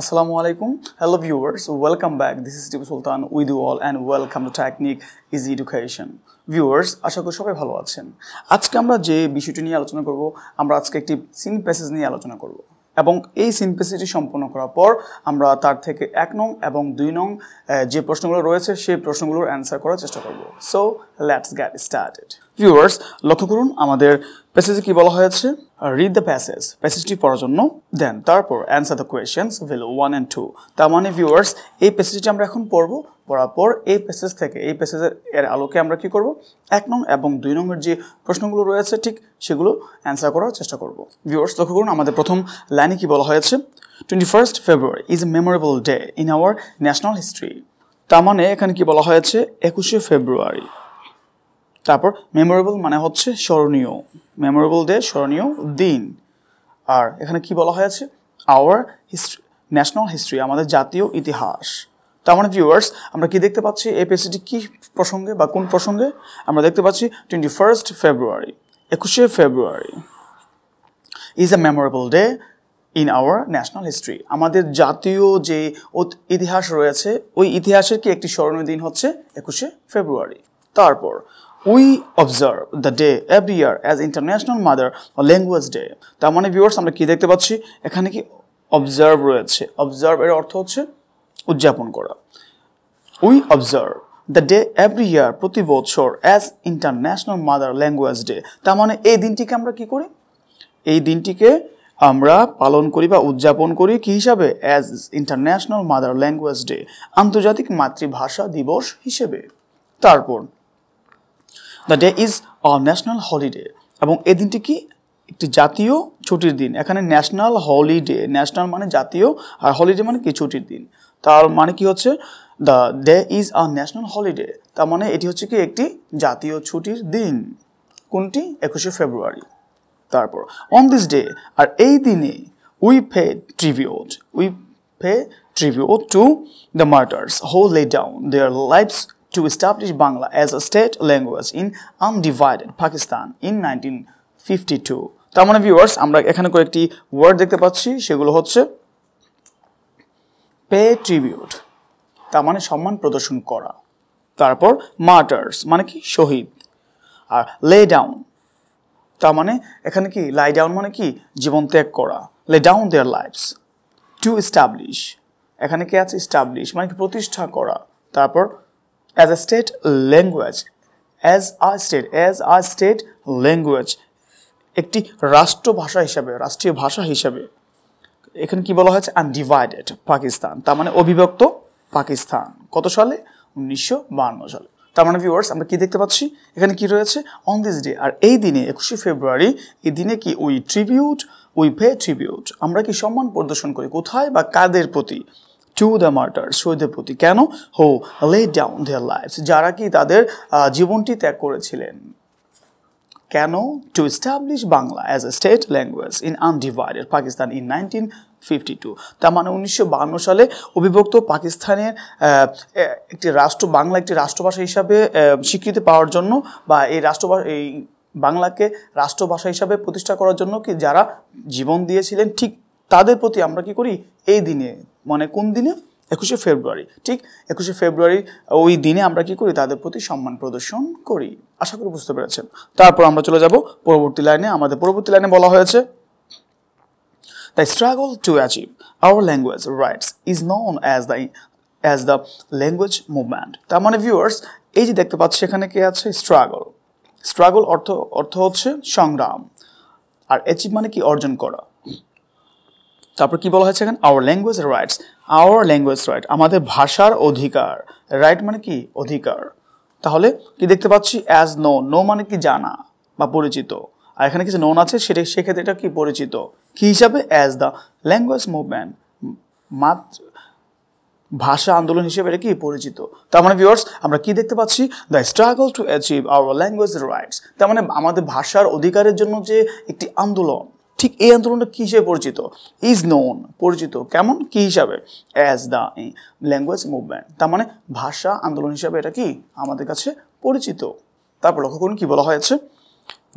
আসসালামু আলাইকুম hello viewers welcome back this is Tipu Sultan with you all and welcome to technique easy education viewers আশা করি সবাই ভালো আছেন আজকে আমরা যে বিষয়টি নিয়ে আলোচনা করব আমরা আজকে একটি সিন প্যাসেজ নিয়ে আলোচনা করবো এবং এই সিম্পেসিটি সম্পন্ন করার পর আমরা তার থেকে এক নং এবং দুই নং যে প্রশ্নগুলো রয়েছে সেই প্রশ্নগুলোর অ্যান্সার করার চেষ্টা করব so let's get started viewers লক্ষ্য করুন আমাদের প্যাসেজে কি বলা হয়েছে রিড দ্য প্যাসেজ প্যাসেজটি পড়ার জন্য দেন তারপর answer the questions will one and two তার মানে ভিউয়ার্স এই প্যাসেজটি আমরা এখন পড়বো পড়ার পর এই প্যাসেজ থেকে এই প্যাসেজের এর আলোকে আমরা কি করব এক নং এবং দুই নংয়ের যে প্রশ্নগুলো রয়েছে ঠিক সেগুলো অ্যান্সার করার চেষ্টা করব ভিউয়ার্স লক্ষ্য করুন আমাদের প্রথম লাইনে কি বলা হয়েছে twenty first February is a memorable day in our national history তার মানে এখানে কি বলা হয়েছে একুশে ফেব্রুয়ারি তারপর মেমোরেবল মানে হচ্ছে স্মরণীয় মেমোরেবল ডে স্মরণীয় দিন আর এখানে কি বলা হয়েছে আওয়ার হিস্ট্রি ন্যাশনাল হিস্ট্রি আমাদের জাতীয় ইতিহাস তো আমার ভিউয়ার্স আমরা কি দেখতে পাচ্ছি এই পেজটি কি প্রসঙ্গে বা কোন প্রসঙ্গে আমরা দেখতে পাচ্ছি টোয়েন্টি ফার্স্ট ফেব্রুয়ারি একুশে ফেব্রুয়ারি is a memorable day in our national history আমাদের জাতীয় যে ইতিহাস রয়েছে ওই ইতিহাসের কি একটি স্মরণীয় দিন হচ্ছে একুশে ফেব্রুয়ারি তারপর we observe the day every year as international mother language day তার মানে ভিউয়ার্স আমরা কি দেখতে পাচ্ছি এখানে কি অবজার্ভ রয়েছে অবজার্ভ এর অর্থ হচ্ছে উদযাপন করা we observe the day every year প্রতি বছর as international mother language day তার মানে এই দিনটিকে আমরা কি করি এই দিনটিকে আমরা পালন করি বা উদযাপন করি কি হিসাবে as international mother language day আন্তর্জাতিক মাতৃভাষা দিবস হিসেবে তারপর the day is a national holiday এবং এই দিনটি কি একটি জাতীয় ছুটির দিন এখানে ন্যাশনাল হলিডে ন্যাশনাল মানে জাতীয় আর হলিডে মানে কি ছুটির দিন তার মানে কি হচ্ছে the day is a national holiday তার মানে এটি হচ্ছে কি একটি জাতীয় ছুটির দিন কোনটি একুশে ফেব্রুয়ারি তারপর অন দিস ডে আর এই দিনে we pay tribute we pay tribute to the martyrs who lay down their lives to establish Bangla as language in undivided Pakistan in nineteen fifty two তার মানে ভিউয়ার্স আমরা এখানে কয়েকটি ওয়ার্ড দেখতে পাচ্ছি সেগুলো হচ্ছে পে ট্রিবিউট তার মানে সম্মান প্রদর্শন করা তারপর মার্টার্স মানে কি শহীদ আর লে ডাউন তার মানে এখানে কি লাই ডাউন মানে কি জীবন ত্যাগ করা lay down their lives to establish এখানে কি আছে এস্টাবলিশ মানে কি প্রতিষ্ঠা করা তারপর as a state language as a state as a state language একটি রাষ্ট্রভাষা হিসাবে রাষ্ট্রীয় ভাষা হিসাবে এখানে কি বলা হয়েছে আনডিভাইডেড পাকিস্তান তার মানে অবিভক্ত পাকিস্তান কত সালে উনিশশো সালে তার মানে ভিউয়ার্স আমরা কি দেখতে পাচ্ছি এখানে কি রয়েছে অন দিস ডে আর এই দিনে একুশে ফেব্রুয়ারি এই দিনে কি we tribute we pay tribute আমরা কি সম্মান প্রদর্শন করি কোথায় বা কাদের প্রতি টু দ্য মার্টার শহীদের প্রতি কেন হো লে ডাউন দেয়ার লাইফ যারা কি তাদের জীবনটি ত্যাগ করেছিলেন কেন to establish Bangla as a state language in undivided Pakistan in nineteen fifty two তার মানে উনিশশো সালে অবিভক্ত পাকিস্তানের একটি রাষ্ট্র বাংলা একটি রাষ্ট্রভাষা হিসাবে স্বীকৃতি পাওয়ার জন্য বা এই রাষ্ট্রভাষা এই বাংলাকে রাষ্ট্রভাষা হিসাবে প্রতিষ্ঠা করার জন্য কি যারা জীবন দিয়েছিলেন ঠিক তাদের প্রতি আমরা কি করি এই দিনে মানে কোন দিনে একুশে ফেব্রুয়ারি ঠিক একুশে ফেব্রুয়ারি ওই দিনে আমরা কি করি তাদের প্রতি সম্মান প্রদর্শন করি আশা করি বুঝতে পেরেছেন তারপর আমরা চলে যাব পরবর্তী লাইনে আমাদের পরবর্তী লাইনে বলা হয়েছে the struggle to achieve our language rights is known as the as the language movement তার মানে ভিউয়ার্স এই যে দেখতে পাচ্ছি এখানে কি আছে স্ট্রাগল স্ট্রাগল অর্থ অর্থ হচ্ছে সংগ্রাম আর অ্যাচিভ মানে কি অর্জন করা তারপর কি বলা হয়েছে এখানে our language rights our language right আমাদের ভাষার অধিকার রাইট মানে কি অধিকার তাহলে কি দেখতে পাচ্ছি অ্যাজ নো নো মানে কি জানা বা পরিচিত আর এখানে কিছু নোন আছে সেটা সেক্ষেত্রে এটা কি পরিচিত কী হিসাবে অ্যাজ দ্য ল্যাঙ্গুয়েজ মুভমেন্ট মাত্র ভাষা আন্দোলন হিসেবে এটা কি পরিচিত তার মানে ভিউয়ার্স আমরা কি দেখতে পাচ্ছি the struggle to achieve our language rights তার মানে আমাদের ভাষার অধিকারের জন্য যে একটি আন্দোলন ঠিক এই আন্দোলনটা কী হিসেবে পরিচিত ইজ নোন পরিচিত কেমন কী হিসাবে অ্যাজ দ্য ল্যাঙ্গুয়েজ মুভমেন্ট তার মানে ভাষা আন্দোলন হিসাবে এটা কি আমাদের কাছে পরিচিত তারপর লক্ষ্য করুন কী বলা হয়েছে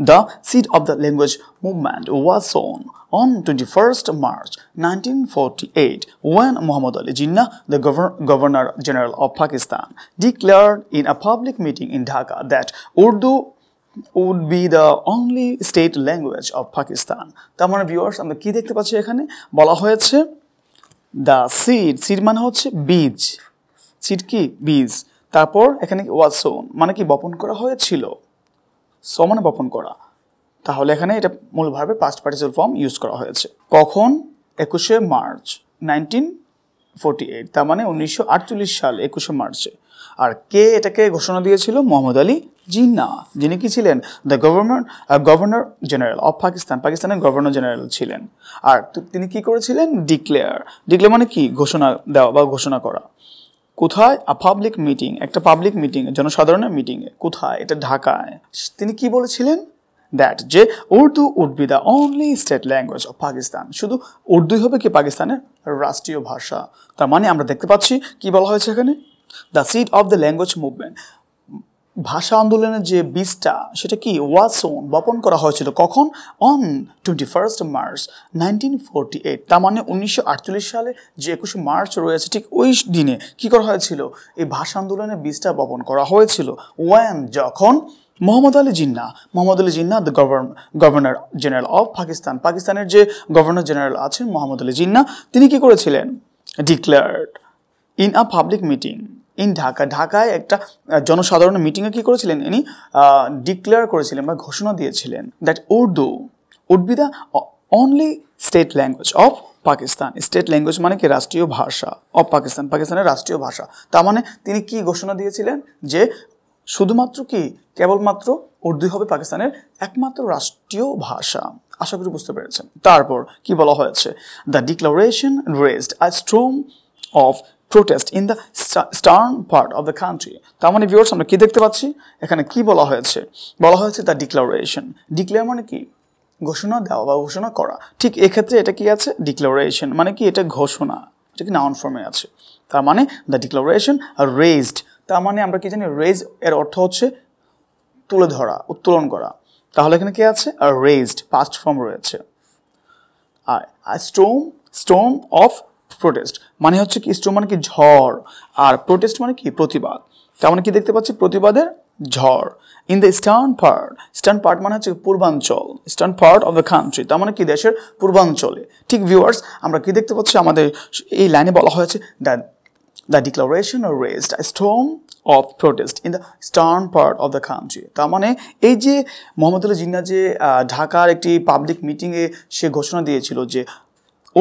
the seed of the language movement was sown on twenty first March nineteen forty eight when Mohammad Ali Jinnah the governor general of Pakistan declare in a public meeting in Dhaka that Urdu would be the only state language of Pakistan তার মানে viewers আমরা কী দেখতে পাচ্ছি এখানে বলা হয়েছে the seed seed মানে হচ্ছে বীজ সিড কি বীজ তারপর এখানে ওয়াসোন সোন মানে কি বপন করা হয়েছিল সো মানে বপন করা তাহলে এখানে এটা মূলভাবে পাস্ট পার্টিসিপাল ফর্ম ইউজ করা হয়েছে কখন একুশে মার্চ নাইনটিন ফোর্টি এইট তার মানে উনিশশো আটচল্লিশ সাল একুশে মার্চে আর কে এটাকে ঘোষণা দিয়েছিল মোহাম্মদ আলী জিন্না যিনি কি ছিলেন the governor governor general of Pakistan পাকিস্তানের গভর্নর জেনারেল ছিলেন আর তিনি কি করেছিলেন ডিক্লেয়ার ডিক্লেয়ার মানে কি ঘোষণা দেওয়া বা ঘোষণা করা কোথায় পাবলিক মিটিং একটা পাবলিক মিটিং জনসাধারণের মিটিংয়ে কোথায় এটা ঢাকায় তিনি কি বলেছিলেন দ্যাট যে Urdu would be the only state language of Pakistan শুধু উর্দুই হবে কি পাকিস্তানের রাষ্ট্রীয় ভাষা তার মানে আমরা দেখতে পাচ্ছি কি বলা হয়েছে এখানে the seeds of the language movement ভাষা আন্দোলনের যে বীজটা সেটা কি ওয়াসোন বপন করা হয়েছিল কখন on twenty first March nineteen forty eight তার মানে উনিশশো সালে যে একুশে মার্চ রয়েছে ঠিক ওই দিনে কি করা হয়েছিল এই ভাষা আন্দোলনের বীজটা বপন করা হয়েছিল ওয়ান যখন Mohammad Ali Jinnah Mohammad Ali Jinnah the governor general of Pakistan পাকিস্তানের যে গভর্নর জেনারেল আছেন মোহাম্মদ আলী জিন্না তিনি কি করেছিলেন declared in a public meeting in Dhaka ঢাকায় একটা জনসাধারণের মিটিংয়ে কী করেছিলেন ইনি ডিক্লেয়ার করেছিলেন বা ঘোষণা দিয়েছিলেন that Urdu would be the only state language of Pakistan state language মানে কি রাষ্ট্রীয় ভাষা অফ পাকিস্তান পাকিস্তানের রাষ্ট্রীয় ভাষা তার মানে তিনি কি ঘোষণা দিয়েছিলেন যে শুধুমাত্র কি কেবলমাত্র উর্দু হবে পাকিস্তানের একমাত্র রাষ্ট্রীয় ভাষা আশা করি বুঝতে পেরেছেন তারপর কি বলা হয়েছে the declaration raised a strong of protest in the eastern part of the country তার মানে ভিউর্স আমরা কী দেখতে পাচ্ছি এখানে কি বলা হয়েছে বলা হয়েছে দ্য ডিক্লারেশন ডিক্লেয়ার মানে কি ঘোষণা দেওয়া বা ঘোষণা করা ঠিক এক্ষেত্রে এটা কি আছে ডিক্লারেশন মানে কি এটা ঘোষণা এটা কি নাউন ফর্মে আছে তার মানে দ্য ডিক্লারেশন রেজড তার মানে আমরা কি জানি রেজ এর অর্থ হচ্ছে তুলে ধরা উত্তোলন করা তাহলে এখানে কি আছে আর রেজড পাস্ট ফর্ম রয়েছে আর স্টোম স্টোম অফ প্রোটেস্ট মানে হচ্ছে কি স্টোর মানে কি ঝড় আর প্রোটেস্ট মানে কি প্রতিবাদ তেমন মানে কি দেখতে পাচ্ছি প্রতিবাদের ঝড় in the eastern part eastern part মানে হচ্ছে পূর্বাঞ্চল eastern part of the country তার মানে কি দেশের পূর্বাঞ্চলে ঠিক ভিউয়ার্স আমরা কি দেখতে পাচ্ছি আমাদের এই লাইনে বলা হয়েছে the the declaration raised storm of protest in the eastern part of the country তার মানে এই যে মোহাম্মদুল্লাহ জিন্না যে ঢাকার একটি পাবলিক মিটিংয়ে সে ঘোষণা দিয়েছিল যে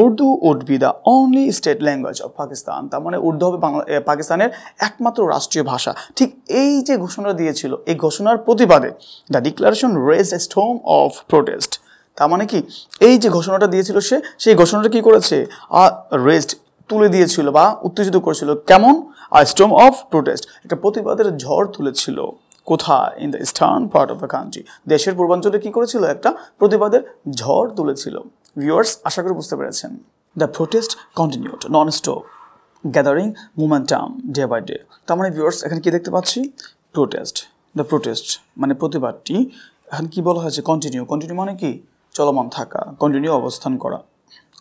Urdu would be the only state language of Pakistan তার মানে উর্দু হবে বাংলা পাকিস্তানের একমাত্র রাষ্ট্রীয় ভাষা ঠিক এই যে ঘোষণা দিয়েছিল এই ঘোষণার প্রতিবাদে the declaration raise a storm of protest তার মানে কি এই যে ঘোষণাটা দিয়েছিল সে সেই ঘোষণাটা কি করেছে আর রেস্ট তুলে দিয়েছিল বা উত্তেজিত করেছিল কেমন আর স্টোম অফ প্রোটেস্ট একটা প্রতিবাদের ঝড় তুলেছিল কোথায় in the eastern part of the country দেশের পূর্বাঞ্চলে কি করেছিল একটা প্রতিবাদের ঝড় তুলেছিল ভিউয়ার্স আশা করি বুঝতে পেরেছেন the protest continued non stop gathering momentum day by day তার মানে ভিউয়ার্স এখানে কি দেখতে পাচ্ছি প্রোটেস্ট দ্য প্রোটেস্ট মানে প্রতিবাদটি এখন কী বলা হয়েছে কন্টিনিউ কন্টিনিউ মানে কি চলমান থাকা কন্টিনিউ অবস্থান করা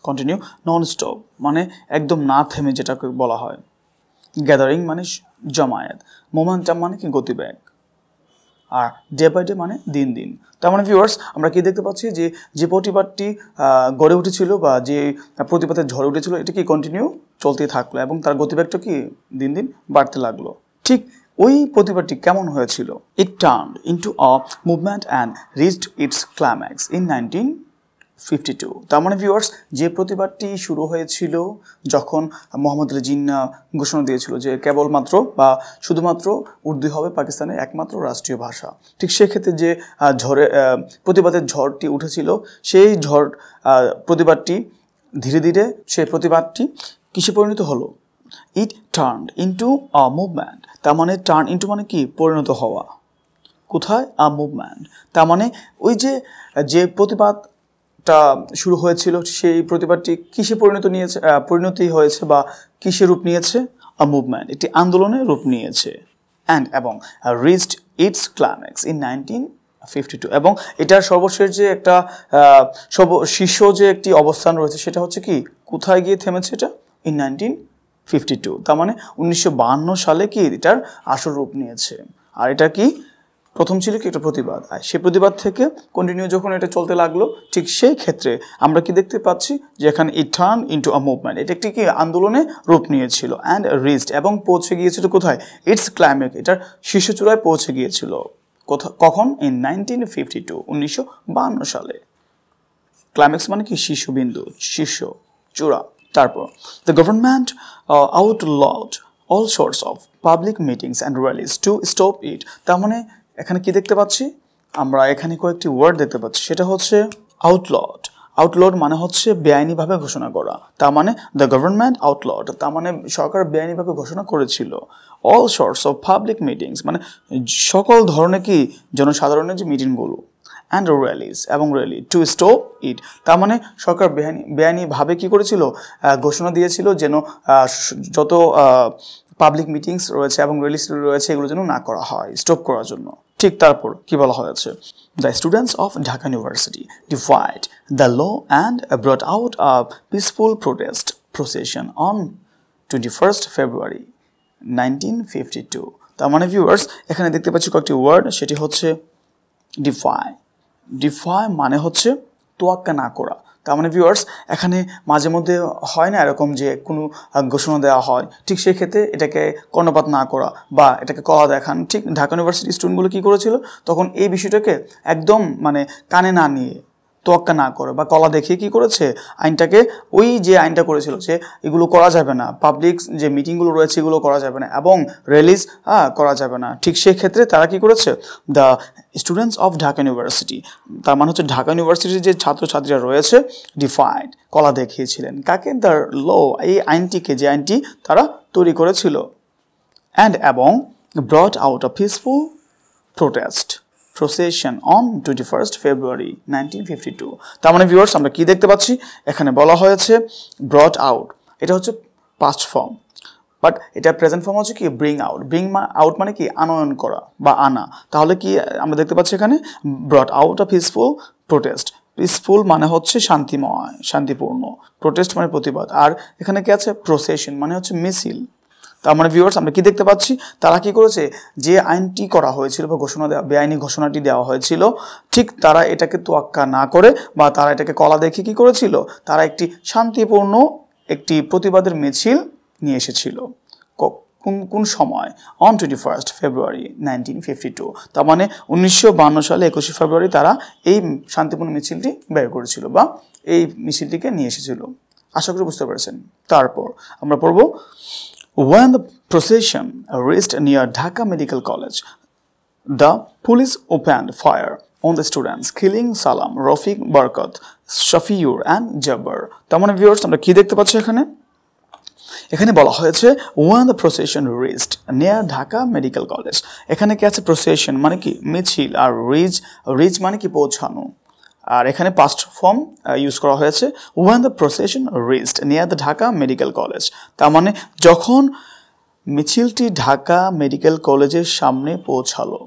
কন্টিনিউ নন স্টপ মানে একদম না থেমে যেটাকে বলা হয় গ্যাদারিং মানে জমায়েত মোমেন্টাম মানে কি গতিবেগ আর ডে বাই ডে মানে দিন দিন তার মানে ভিউয়ার্স আমরা কি দেখতে পাচ্ছি যে যে প্রতিবাদটি গড়ে উঠেছিল বা যে প্রতিবাদের ঝড়ে উঠেছিল এটা কি কন্টিনিউ চলতে থাকলো এবং তার গতিবেগটা কি দিন দিন বাড়তে লাগলো ঠিক ওই প্রতিবাদটি কেমন হয়েছিল it turn into a movement and reached its climax in nineteen fifty two তার মানে ভিউয়ার্স যে প্রতিবাদটি শুরু হয়েছিল যখন মোহাম্মদ জিন্না ঘোষণা দিয়েছিল যে কেবলমাত্র বা শুধুমাত্র উর্দু হবে পাকিস্তানের একমাত্র রাষ্ট্রীয় ভাষা ঠিক সেক্ষেত্রে যে ঝড়ে প্রতিবাদের ঝড়টি উঠেছিল সেই ঝড় প্রতিবাদটি ধীরে ধীরে সেই প্রতিবাদটি কিসে পরিণত হলো it turn into a movement তার মানে টার্ন ইন্টু মানে কি পরিণত হওয়া কোথায় আ মুভমেন্ট তার মানে ওই যে যে প্রতিবাদ টা শুরু হয়েছিল সেই প্রতিবাদটি কিসে পরিণত নিয়েছে পরিণতি হয়েছে বা কিসে রূপ নিয়েছে আ মুভমেন্ট একটি আন্দোলনে রূপ নিয়েছে অ্যান্ড এবং reached its climax in nineteen fifty two এবং এটার সর্বশেষ যে একটা সব শীর্ষ যে একটি অবস্থান রয়েছে সেটা হচ্ছে কি কোথায় গিয়ে থেমেছে এটা ইন নাইনটিন ফিফটি টু তার মানে উনিশশো সালে কি এটার আসল রূপ নিয়েছে আর এটা কি প্রথম ছিল কি একটা প্রতিবাদ আর সেই প্রতিবাদ থেকে কন্টিনিউ যখন এটা চলতে লাগলো ঠিক সেই ক্ষেত্রে আমরা কি দেখতে পাচ্ছি যে এখানে it turn into a movement এটা একটি কি আন্দোলনে রূপ নিয়েছিল অ্যান্ড রিস্ট এবং পৌঁছে গিয়েছিল কোথায় ইটস ক্লাইমেক এটার শীর্ষচূড়ায় পৌঁছে গিয়েছিল কোথা কখন ইন নাইনটিন ফিফটি টু উনিশশো সালে ক্লাইম্যাক্স মানে কি শীর্ষবিন্দু শীর্ষ চূড়া তারপর the government outlawed all sorts of public meetings and rallies to stop it তার মানে এখানে কি দেখতে পাচ্ছি আমরা এখানে কয়েকটি ওয়ার্ড দেখতে পাচ্ছি সেটা হচ্ছে আউটলট আউটলোড মানে হচ্ছে বেআইনিভাবে ঘোষণা করা তার মানে দ্য গভর্নমেন্ট আউটলট তার মানে সরকার বেআইনিভাবে ঘোষণা করেছিল all sorts of public meetings মানে সকল ধরনের কি জনসাধারণের যে মিটিংগুলো অ্যান্ড র্যালিজ এবং র্যালি টু স্টপ ইট তার মানে সরকার বেআইনি বেআইনিভাবে কি করেছিল ঘোষণা দিয়েছিল যেন যত পাবলিক মিটিংস রয়েছে এবং র্যালিস রয়েছে এগুলো যেন না করা হয় স্টপ করার জন্য ঠিক তারপর কি বলা হয়েছে the students of Dhaka university ডিভাইড the law and brought out a peaceful protest procession on twenty first February nineteen fifty two তার মানে ভিউয়ার্স এখানে দেখতে পাচ্ছি কয়েকটি ওয়ার্ড সেটি হচ্ছে ডিফাই ডিফাই মানে হচ্ছে তোয়াক্কা না করা তার মানে ভিউয়ার্স এখানে মাঝে মধ্যে হয় না এরকম যে কোনো ঘোষণা দেওয়া হয় ঠিক সেই ক্ষেত্রে এটাকে কর্ণপাত না করা বা এটাকে কলা দেখান ঠিক ঢাকা ইউনিভার্সিটি স্টুডেন্টগুলো কী করেছিল তখন এই বিষয়টাকে একদম মানে কানে না নিয়ে তোয়াক্কা না করে বা কলা দেখিয়ে কি করেছে আইনটাকে ওই যে আইনটা করেছিল যে এগুলো করা যাবে না পাবলিক যে মিটিংগুলো রয়েছে এগুলো করা যাবে না এবং রিলিজ হ্যাঁ করা যাবে না ঠিক সেই ক্ষেত্রে তারা কি করেছে the students of Dhaka university তার মানে হচ্ছে ঢাকা ইউনিভার্সিটির যে ছাত্রছাত্রীরা রয়েছে ডিফাইন্ড কলা দেখিয়েছিলেন কাকে দ্য ল এই আইনটিকে যে আইনটি তারা তৈরি করেছিল অ্যান্ড এবং brought out of peaceful protest first February 21st fifty two তার মানে ভিউয়ার্স আমরা কি দেখতে পাচ্ছি এখানে বলা হয়েছে ব্রট আউট এটা হচ্ছে পাস্ট ফর্ম বাট এটা প্রেজেন্ট ফর্ম হচ্ছে কি ব্রিং আউট ব্রিং আউট মানে কি আনয়ন করা বা আনা তাহলে কি আমরা দেখতে পাচ্ছি এখানে brought out of peaceful protest peaceful মানে হচ্ছে শান্তিময় শান্তিপূর্ণ প্রোটেস্ট মানে প্রতিবাদ আর এখানে কি আছে প্রসেশন মানে হচ্ছে মিছিল তার মানে ভিউয়ার্স আমরা কি দেখতে পাচ্ছি তারা কি করেছে যে আইনটি করা হয়েছিল বা ঘোষণা দেওয়া বেআইনি ঘোষণাটি দেওয়া হয়েছিল ঠিক তারা এটাকে তোয়াক্কা না করে বা তারা এটাকে কলা দেখে কি করেছিল তারা একটি শান্তিপূর্ণ একটি প্রতিবাদের মিছিল নিয়ে এসেছিল কোন কোন সময় on twenty first February nineteen fifty two তার মানে উনিশশো বান্ন সালে একুশে ফেব্রুয়ারি তারা এই শান্তিপূর্ণ মিছিলটি বের করেছিল বা এই মিছিলটিকে নিয়ে এসেছিল আশা করি বুঝতে পেরেছেন তারপর আমরা পড়ব When the procession reached near Dhaka Medical College, the police opened fire on the students, killing Salam, Rafiq, Barkat, Shafiur and Jabbar. তার মানে ভিউয়ার্স আমরা কি দেখতে পাচ্ছি এখানে এখানে বলা হয়েছে when the procession reached near Dhaka medical college এখানে কি আছে প্রসেশন মানে কি মিছিল আর রিজ রিজ মানে কি পৌঁছানো আর এখানে পাস্ট ফর্ম ইউজ করা হয়েছে when the procession reached near the Dhaka medical college তার মানে যখন মিছিলটি ঢাকা মেডিকেল কলেজের সামনে পৌঁছালো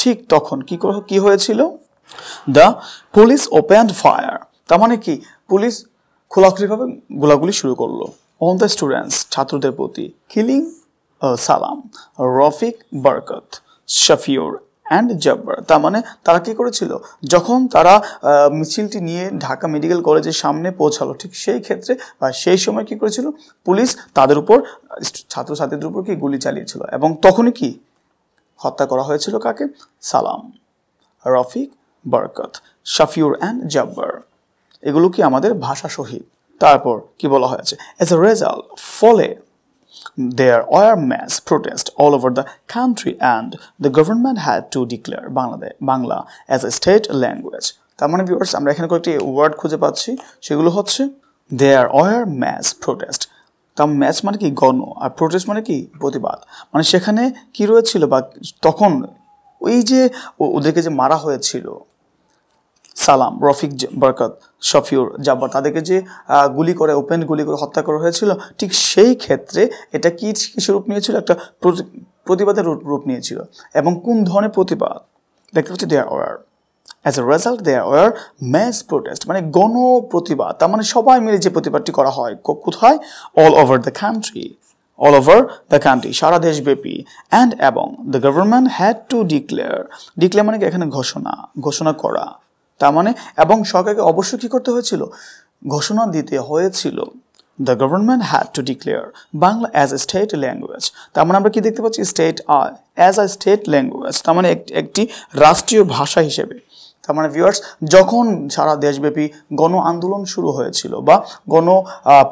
ঠিক তখন কি কি হয়েছিল দ্য পুলিশ ওপেন্ড ফায়ার তার মানে কি পুলিশ খোলাখুলিভাবে গোলাগুলি শুরু করলো অন দ্য স্টুডেন্টস ছাত্রদের প্রতি কিলিং সালাম রফিক বরকত শফিউর অ্যান্ড জব্বার তার মানে তারা কী করেছিল যখন তারা মিছিলটি নিয়ে ঢাকা মেডিকেল কলেজের সামনে পৌঁছালো ঠিক সেই ক্ষেত্রে বা সেই সময় কী করেছিল পুলিশ তাদের উপর ছাত্রছাত্রীদের উপর কি গুলি চালিয়েছিল এবং তখনই কি হত্যা করা হয়েছিল কাকে সালাম রফিক বরকত শাফিউর অ্যান্ড জব্বার এগুলো কি আমাদের ভাষা শহীদ তারপর কি বলা হয়েছে এজ এ রেজাল্ট ফলে There were mass protests all over the country and the government had to declare Bangla as a state language. তার মানে ভিউয়ার্স আমরা এখানে কয়েকটি ওয়ার্ড খুঁজে পাচ্ছি সেগুলো হচ্ছে দেয়ার ওয়ার ম্যাচ প্রোটেস্ট তার ম্যাচ মানে কি গণ আর প্রোটেস্ট মানে কি প্রতিবাদ মানে সেখানে কি রয়েছিল বা তখন ওই যে ওদেরকে যে মারা হয়েছিল সালাম রফিক বরকত শফিউর জাব্বার তাদেরকে যে গুলি করে ওপেন গুলি করে হত্যা করা হয়েছিল ঠিক সেই ক্ষেত্রে এটা কি কিছু রূপ নিয়েছিল একটা প্রতিবাদের রূপ নিয়েছিল এবং কোন ধরনের প্রতিবাদ দেখতে পাচ্ছি there order as a result there were mass protest মানে গণ প্রতিবাদ তার মানে সবাই মিলে যে প্রতিবাদটি করা হয় কোথায় all over the country all over the country সারা দেশব্যাপী অ্যান্ড এবং the government had to declare declare মানে এখানে ঘোষণা ঘোষণা করা তার মানে এবং সরকারকে অবশ্যই কী করতে হয়েছিল ঘোষণা দিতে হয়েছিল the government had to declare Bangla as a state language তার মানে আমরা কি দেখতে পাচ্ছি স্টেট আর অ্যাজ আ স্টেট ল্যাঙ্গুয়েজ তার মানে একটি রাষ্ট্রীয় ভাষা হিসেবে তার মানে ভিউয়ার্স যখন সারা দেশব্যাপী গণ আন্দোলন শুরু হয়েছিল বা গণ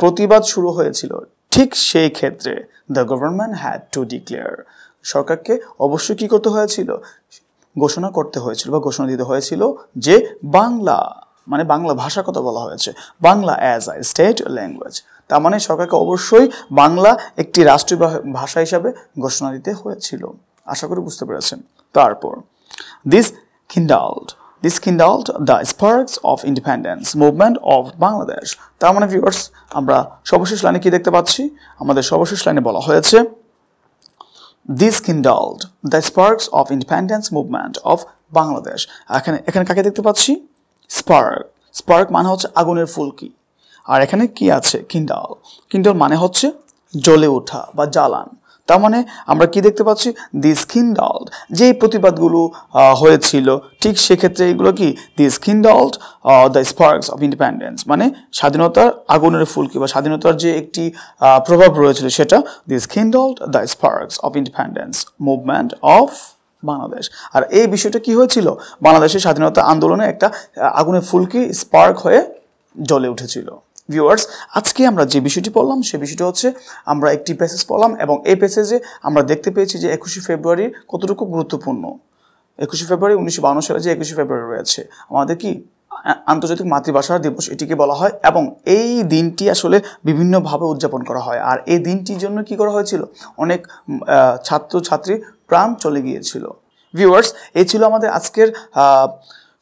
প্রতিবাদ শুরু হয়েছিল ঠিক সেই ক্ষেত্রে the government had to declare সরকারকে অবশ্যই কী করতে হয়েছিল ঘোষণা করতে হয়েছিল বা ঘোষণা দিতে হয়েছিল যে বাংলা মানে বাংলা ভাষা কথা বলা হয়েছে Bangla as a state language তার মানে সরকারকে অবশ্যই বাংলা একটি রাষ্ট্রীয় ভাষা হিসাবে ঘোষণা দিতে হয়েছিল আশা করি বুঝতে পেরেছেন তারপর this kindled this kindled the sparks of independence movement of Bangladesh তার মানে ভিউয়ার্স আমরা সর্বশেষ লাইনে কি দেখতে পাচ্ছি আমাদের সর্বশেষ লাইনে বলা হয়েছে this kindled the sparks of independence movement of Bangladesh এখানে এখানে কাকে দেখতে পাচ্ছি স্পার্ক স্পার্ক মানে হচ্ছে আগুনের ফুলকি আর এখানে কি আছে কিন্ডাল কিন্ডাল মানে হচ্ছে জ্বলে ওঠা বা জ্বালান তার মানে আমরা কি দেখতে পাচ্ছি দি স্কিন ডল্ট যেই প্রতিবাদগুলো হয়েছিল ঠিক সেক্ষেত্রে এগুলো কি this kindled the sparks of independence মানে স্বাধীনতার আগুনের ফুলকি বা স্বাধীনতার যে একটি প্রভাব রয়েছিল সেটা this kindled the sparks of independence movement of Bangladesh আর এই বিষয়টা কি হয়েছিল বাংলাদেশের স্বাধীনতা আন্দোলনে একটা আগুনের ফুলকি স্পার্ক হয়ে জ্বলে উঠেছিল ভিউয়ার্স আজকে আমরা যে বিষয়টি পড়লাম সে বিষয়টি হচ্ছে আমরা একটি প্যাসেজ পড়লাম এবং এই প্যাসেজে আমরা দেখতে পেয়েছি যে একুশে ফেব্রুয়ারি কতটুকু গুরুত্বপূর্ণ একুশে ফেব্রুয়ারি উনিশশো বাউন্ন সালে যে একুশে ফেব্রুয়ারি রয়েছে আমাদের কি আন্তর্জাতিক মাতৃভাষা দিবস এটিকে বলা হয় এবং এই দিনটি আসলে বিভিন্নভাবে উদযাপন করা হয় আর এই দিনটির জন্য কি করা হয়েছিল অনেক ছাত্র ছাত্রী প্রাণ চলে গিয়েছিল ভিউয়ার্স এই ছিল আমাদের আজকের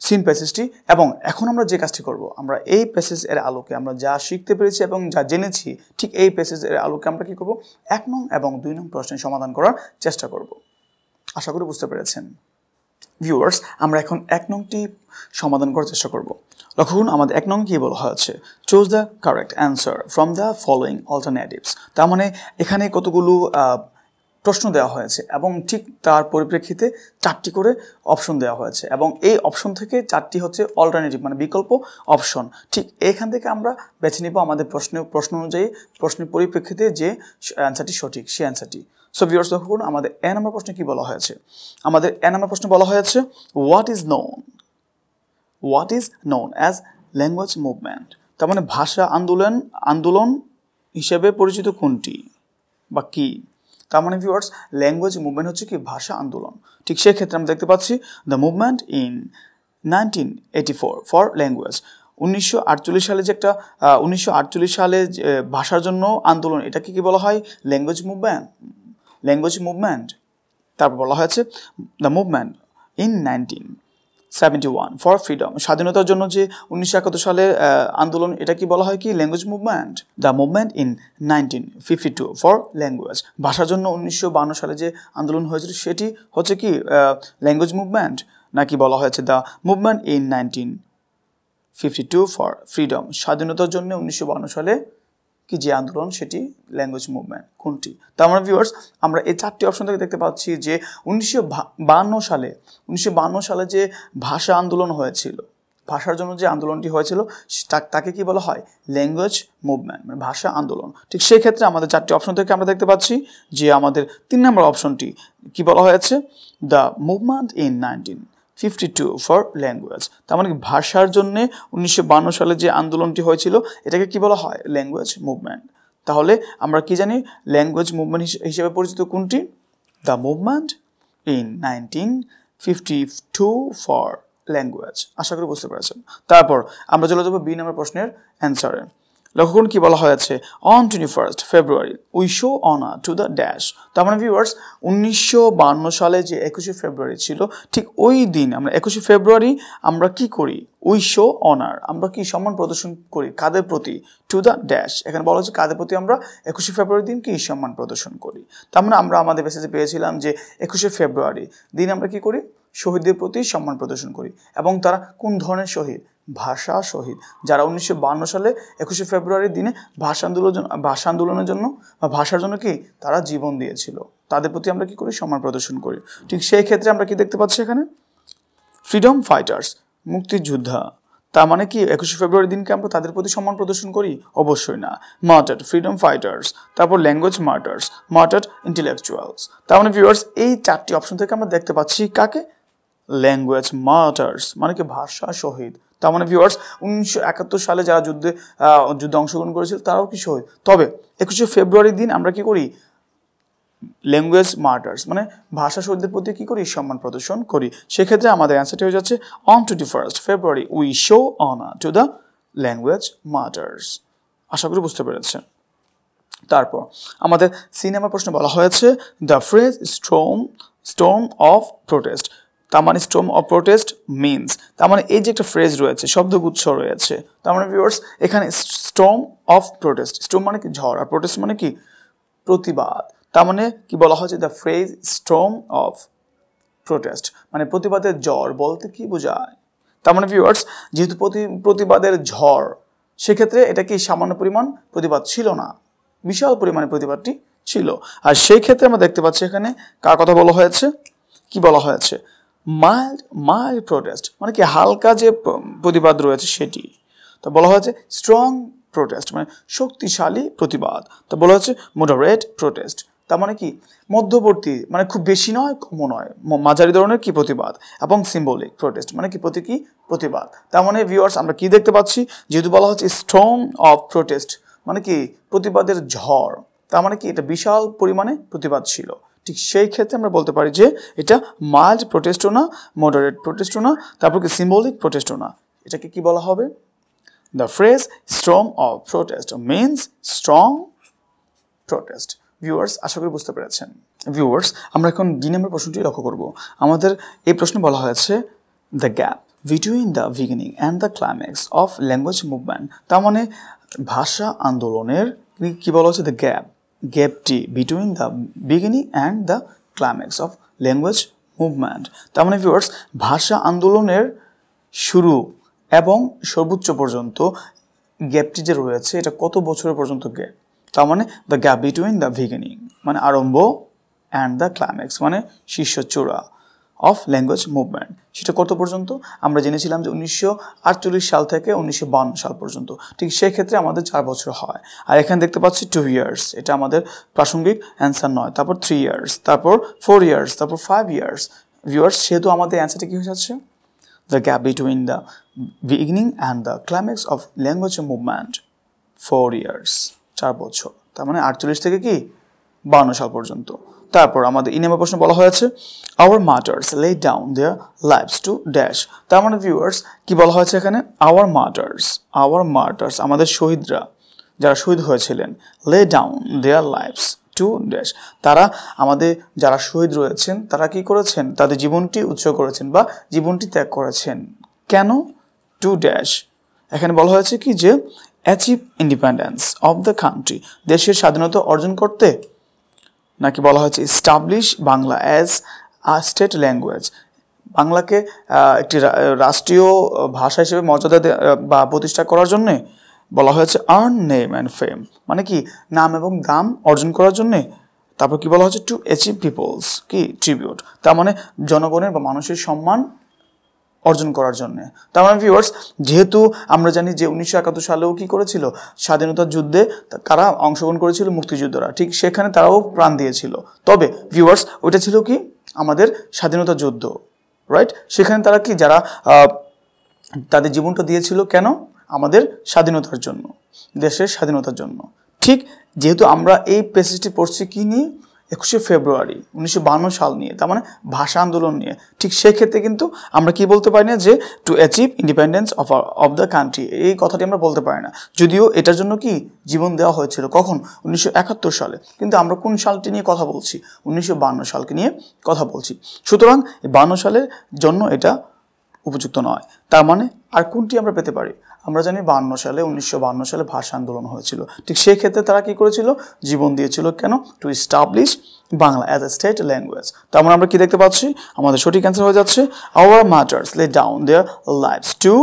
সিন প্যাসেজটি এবং এখন আমরা যে কাজটি করব আমরা এই প্যাসেজ এর আলোকে আমরা যা শিখতে পেরেছি এবং যা জেনেছি ঠিক এই প্যাসেজ এর আলোকে আমরা কী করব এক নং এবং দুই নং প্রশ্নের সমাধান করার চেষ্টা করব আশা করি বুঝতে পেরেছেন ভিউয়ার্স আমরা এখন এক নংটি সমাধান করার চেষ্টা করব লক্ষ্য করুন আমাদের এক নং কী বলা হয়েছে choose the correct answer from the following alternatives তার মানে এখানে কতগুলো প্রশ্ন দেওয়া হয়েছে এবং ঠিক তার পরিপ্রেক্ষিতে চারটি করে অপশন দেওয়া হয়েছে এবং এই অপশন থেকে চারটি হচ্ছে অল্টারনেটিভ মানে বিকল্প অপশন ঠিক এখান থেকে আমরা বেছে নিব আমাদের প্রশ্নে প্রশ্ন অনুযায়ী প্রশ্নের পরিপ্রেক্ষিতে যে অ্যান্সারটি সঠিক সেই অ্যান্সারটি সো ভিউর্স করুন আমাদের এ নম্বর প্রশ্নে কী বলা হয়েছে আমাদের এ নম্বর প্রশ্নে বলা হয়েছে what is known what is known as language movement তার মানে ভাষা আন্দোলন আন্দোলন হিসেবে পরিচিত কোনটি বা কী তার মানে ভিউয়ার্স ল্যাঙ্গুয়েজ মুভমেন্ট হচ্ছে কি ভাষা আন্দোলন ঠিক সেই ক্ষেত্রে আমরা দেখতে পাচ্ছি the movement in nineteen eighty four for language উনিশশো সালে যে একটা উনিশশো সালে ভাষার জন্য আন্দোলন এটাকে কি বলা হয় ল্যাঙ্গুয়েজ মুভমেন্ট ল্যাঙ্গুয়েজ মুভমেন্ট তারপর বলা হয়েছে the movement in nineteen seventy one for freedom স্বাধীনতার জন্য যে উনিশশো একাত্তর সালে আন্দোলন এটা কি বলা হয় কি language movement the movement in nineteen fifty two for language ভাষার জন্য উনিশশো বান্ন সালে যে আন্দোলন হয়েছিল সেটি হচ্ছে কি ল্যাঙ্গুয়েজ মুভমেন্ট নাকি বলা হয়েছে the movement in nineteen fifty two for freedom স্বাধীনতার জন্য উনিশশো বান্ন সালে কি যে আন্দোলন সেটি ল্যাঙ্গুয়েজ মুভমেন্ট কোনটি তো আমরা ভিউয়ার্স আমরা এই চারটি অপশন থেকে দেখতে পাচ্ছি যে উনিশশো সালে উনিশশো সালে যে ভাষা আন্দোলন হয়েছিল ভাষার জন্য যে আন্দোলনটি হয়েছিল তাকে কি বলা হয় ল্যাঙ্গুয়েজ মুভমেন্ট মানে ভাষা আন্দোলন ঠিক সেই ক্ষেত্রে আমাদের চারটি অপশন থেকে আমরা দেখতে পাচ্ছি যে আমাদের তিন নম্বর অপশনটি কি বলা হয়েছে the movement in nineteen fifty two for language তার মানে ভাষার জন্য উনিশশো সালে যে আন্দোলনটি হয়েছিল এটাকে কি বলা হয় ল্যাঙ্গুয়েজ মুভমেন্ট তাহলে আমরা কি জানি ল্যাঙ্গুয়েজ মুভমেন্ট হিসেবে পরিচিত কোনটি the movement in nineteen fifty two for language আশা করি বুঝতে পেরেছেন তারপর আমরা চলে যাবো বি নম্বর প্রশ্নের অ্যান্সারে লক্ষণ কি বলা হয়েছে on twenty first February we show honour to the dash তার মানে ভিউয়ার্স উনিশশো বান্ন সালে যে একুশে ফেব্রুয়ারি ছিল ঠিক ওই দিন আমরা একুশে ফেব্রুয়ারি আমরা কি করি উই শো অনার আমরা কি সম্মান প্রদর্শন করি কাদের প্রতি টু দ্য ড্যাশ এখানে বলা হচ্ছে কাদের প্রতি আমরা একুশে ফেব্রুয়ারি দিন কি সম্মান প্রদর্শন করি তার মানে আমরা আমাদের মেসেজে পেয়েছিলাম যে একুশে ফেব্রুয়ারি দিন আমরা কি করি শহীদদের প্রতি সম্মান প্রদর্শন করি এবং তারা কোন ধরনের শহীদ ভাষা শহীদ যারা উনিশশো সালে একুশে ফেব্রুয়ারির দিনে ভাষা আন্দোলন ভাষা আন্দোলনের জন্য বা ভাষার জন্য কি তারা জীবন দিয়েছিল তাদের প্রতি আমরা কি করি সম্মান প্রদর্শন করি ঠিক সেই ক্ষেত্রে আমরা কি দেখতে পাচ্ছি এখানে ফ্রিডম ফাইটার্স মুক্তিযোদ্ধা তার মানে কি একুশে ফেব্রুয়ারি দিনকে আমরা তাদের প্রতি সম্মান প্রদর্শন করি অবশ্যই না মার্টার্ড ফ্রিডম ফাইটার্স তারপর ল্যাঙ্গুয়েজ মার্টার্স মার্টার্ড ইন্টেলেকচুয়ালস তার মানে ভিউয়ার্স এই চারটি অপশন থেকে আমরা দেখতে পাচ্ছি কাকে ল্যাঙ্গুয়েজ মার্টার্স মানে কি ভাষা শহীদ তার মানে ভিউয়ার্স উনিশশো একাত্তর সালে যারা যুদ্ধে যুদ্ধে অংশগ্রহণ করেছিল তারাও কি শহীদ তবে একুশে ফেব্রুয়ারির দিন আমরা কি করি ল্যাঙ্গুয়েজ মার্টার্স মানে ভাষা শহীদদের প্রতি কী করি সম্মান প্রদর্শন করি সেক্ষেত্রে আমাদের অ্যান্সারটি হয়ে যাচ্ছে on twenty first February we show honour to the language martyrs আশা করি বুঝতে পেরেছেন তারপর আমাদের সিনেমার প্রশ্ন বলা হয়েছে the phrase storm storm of protest তার মানে স্টোম অফ প্রোটেস্ট মিনস তার মানে এই যে একটা ফ্রেজ রয়েছে শব্দগুচ্ছ রয়েছে তার মানে ভিউয়ার্স এখানে স্টোম অফ প্রোটেস্ট স্টোম মানে কি ঝড় আর প্রোটেস্ট মানে কি প্রতিবাদ তার মানে কি বলা হয়েছে the phrase storm of protest মানে প্রতিবাদের জ্বর বলতে কি বোঝায় তার মানে ভিউয়ার্স যেহেতু প্রতিবাদের ঝড় সেক্ষেত্রে এটা কি সামান্য পরিমাণ প্রতিবাদ ছিল না বিশাল পরিমাণে প্রতিবাদটি ছিল আর সেই ক্ষেত্রে আমরা দেখতে পাচ্ছি এখানে কার কথা বলা হয়েছে কি বলা হয়েছে মাইল্ড মাইল্ড প্রোটেস্ট মানে কি হালকা যে প্রতিবাদ রয়েছে সেটি তো বলা হয়েছে স্ট্রং প্রোটেস্ট মানে শক্তিশালী প্রতিবাদ তো বলা হচ্ছে মোডারেট প্রোটেস্ট তার মানে কি মধ্যবর্তী মানে খুব বেশি নয় কমও নয় মাঝারি ধরনের কি প্রতিবাদ এবং সিম্বলিক প্রোটেস্ট মানে কি প্রতীকী প্রতিবাদ তার মানে ভিউয়ার্স আমরা কি দেখতে পাচ্ছি যেহেতু বলা হচ্ছে স্ট্রং অফ প্রোটেস্ট মানে কি প্রতিবাদের ঝড় তার মানে কি এটা বিশাল পরিমাণে প্রতিবাদ ছিল ঠিক সেই ক্ষেত্রে আমরা বলতে পারি যে এটা মাইল্ড প্রোটেস্টও না মডারেট প্রোটেস্টও না তারপর কি সিম্বলিক প্রোটেস্টও না এটাকে কি বলা হবে the phrase strong of protest means strong protest viewers আশা করি বুঝতে পেরেছেন ভিউয়ার্স আমরা এখন দুই নম্বর প্রশ্নটি লক্ষ্য করব আমাদের এই প্রশ্নে বলা হয়েছে the gap between the beginning and the climax of language movement তার মানে ভাষা আন্দোলনের কি বলা হচ্ছে দ্য গ্যাপ গ্যাপটি between the beginning and the climax of language movement তার মানে ভিউয়ার্স ভাষা আন্দোলনের শুরু এবং সর্বোচ্চ পর্যন্ত গ্যাপটি যে রয়েছে এটা কত বছরের পর্যন্ত গ্যাপ তার মানে the gap between the beginning মানে আরম্ভ অ্যান্ড দ্য ক্লাইম্যাক্স মানে শীর্ষ চূড়া অফ ল্যাঙ্গুয়েজ মুভমেন্ট সেটা কত পর্যন্ত আমরা জেনেছিলাম যে উনিশশো সাল থেকে উনিশশো সাল পর্যন্ত ঠিক সেই ক্ষেত্রে আমাদের চার বছর হয় আর এখানে দেখতে পাচ্ছি টু ইয়ার্স এটা আমাদের প্রাসঙ্গিক অ্যান্সার নয় তারপর থ্রি ইয়ার্স তারপর ফোর ইয়ার্স তারপর ফাইভ ইয়ার্স ভিউয়ার্স সেহেতু আমাদের অ্যান্সারটা কী হয়ে যাচ্ছে the gap between the beginning and the climax of language movement four years চার বছর তার মানে আটচল্লিশ থেকে কি বাউন্ন সাল পর্যন্ত তারপর আমাদের ইনেমা প্রশ্ন বলা হয়েছে our martyrs lay down their lives to dash তার মানে ভিউয়ার্স কি বলা হয়েছে এখানে আওয়ার মাদার্স আওয়ার মার্টার্স আমাদের শহীদরা যারা শহীদ হয়েছিলেন lay down their lives to dash তারা আমাদের যারা শহীদ রয়েছেন তারা কি করেছেন তাদের জীবনটি উচ্চ করেছেন বা জীবনটি ত্যাগ করেছেন কেন টু ড্যাশ এখানে বলা হয়েছে কি যে achieve independence of the country দেশের স্বাধীনতা অর্জন করতে নাকি বলা হয়েছে establish Bangla as a state language বাংলাকে একটি রাষ্ট্রীয় ভাষা হিসেবে মর্যাদা বা প্রতিষ্ঠা করার জন্যে বলা হয়েছে আর্ন নেম অ্যান্ড ফেম মানে কি নাম এবং দাম অর্জন করার জন্যে তারপর কি বলা হচ্ছে টু অ্যাচিভ পিপলস কি ট্রিবিউট তার মানে জনগণের বা মানুষের সম্মান অর্জন করার জন্য তার মানে ভিউয়ার্স যেহেতু আমরা জানি যে উনিশশো একাত্তর সালেও কি করেছিল স্বাধীনতার যুদ্ধে কারা অংশগ্রহণ করেছিল মুক্তিযুদ্ধরা ঠিক সেখানে তারাও প্রাণ দিয়েছিল তবে ভিউয়ার্স ওইটা ছিল কি আমাদের স্বাধীনতা যুদ্ধ রাইট সেখানে তারা কি যারা তাদের জীবনটা দিয়েছিল কেন আমাদের স্বাধীনতার জন্য দেশের স্বাধীনতার জন্য ঠিক যেহেতু আমরা এই পেসেজটি পড়ছি কি নিয়ে একুশে ফেব্রুয়ারি উনিশশো সাল নিয়ে তার মানে ভাষা আন্দোলন নিয়ে ঠিক সেক্ষেত্রে কিন্তু আমরা কি বলতে পারি না যে to achieve independence of of the country এই কথাটি আমরা বলতে পারি না যদিও এটার জন্য কি জীবন দেওয়া হয়েছিল কখন উনিশশো সালে কিন্তু আমরা কোন সালটি নিয়ে কথা বলছি উনিশশো সালকে নিয়ে কথা বলছি সুতরাং বান্ন সালের জন্য এটা উপযুক্ত নয় তার মানে আর কোনটি আমরা পেতে পারি আমরা জানি বান্ন সালে উনিশশো সালে ভাষা আন্দোলন হয়েছিল ঠিক সেক্ষেত্রে তারা কি করেছিল জীবন দিয়েছিল কেন to establish Bangla as a state language তো আমরা আমরা কি দেখতে পাচ্ছি আমাদের সঠিক অ্যান্সার হয়ে যাচ্ছে our martyrs lay down their lives to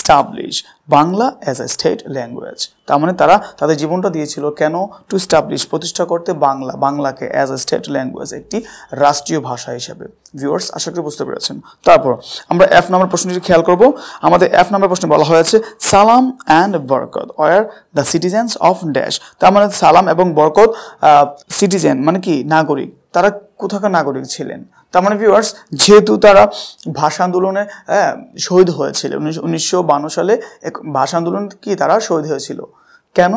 establish Bangla as a state language তার মানে তারা তাদের জীবনটা দিয়েছিল কেন টু স্টাবলিশ প্রতিষ্ঠা করতে বাংলা বাংলাকে অ্যাজ এ স্টেট ল্যাঙ্গুয়েজ একটি রাষ্ট্রীয় ভাষা হিসেবে ভিউয়ার্স আশা করি বুঝতে পেরেছেন তারপর আমরা এফ নাম্বার প্রশ্নটি খেয়াল করব আমাদের এফ নাম্বার প্রশ্নে বলা হয়েছে Salam and Barkat were the citizens of dash তার মানে সালাম এবং বরকত সিটিজেন মানে কি নাগরিক তারা কোথাকার নাগরিক ছিলেন তার মানে ভিউয়ার্স যেহেতু তারা ভাষা আন্দোলনে হ্যাঁ, শহীদ হয়েছিল উনিশশো সালে এক ভাষা আন্দোলন কি তারা শহীদ হয়েছিল কেন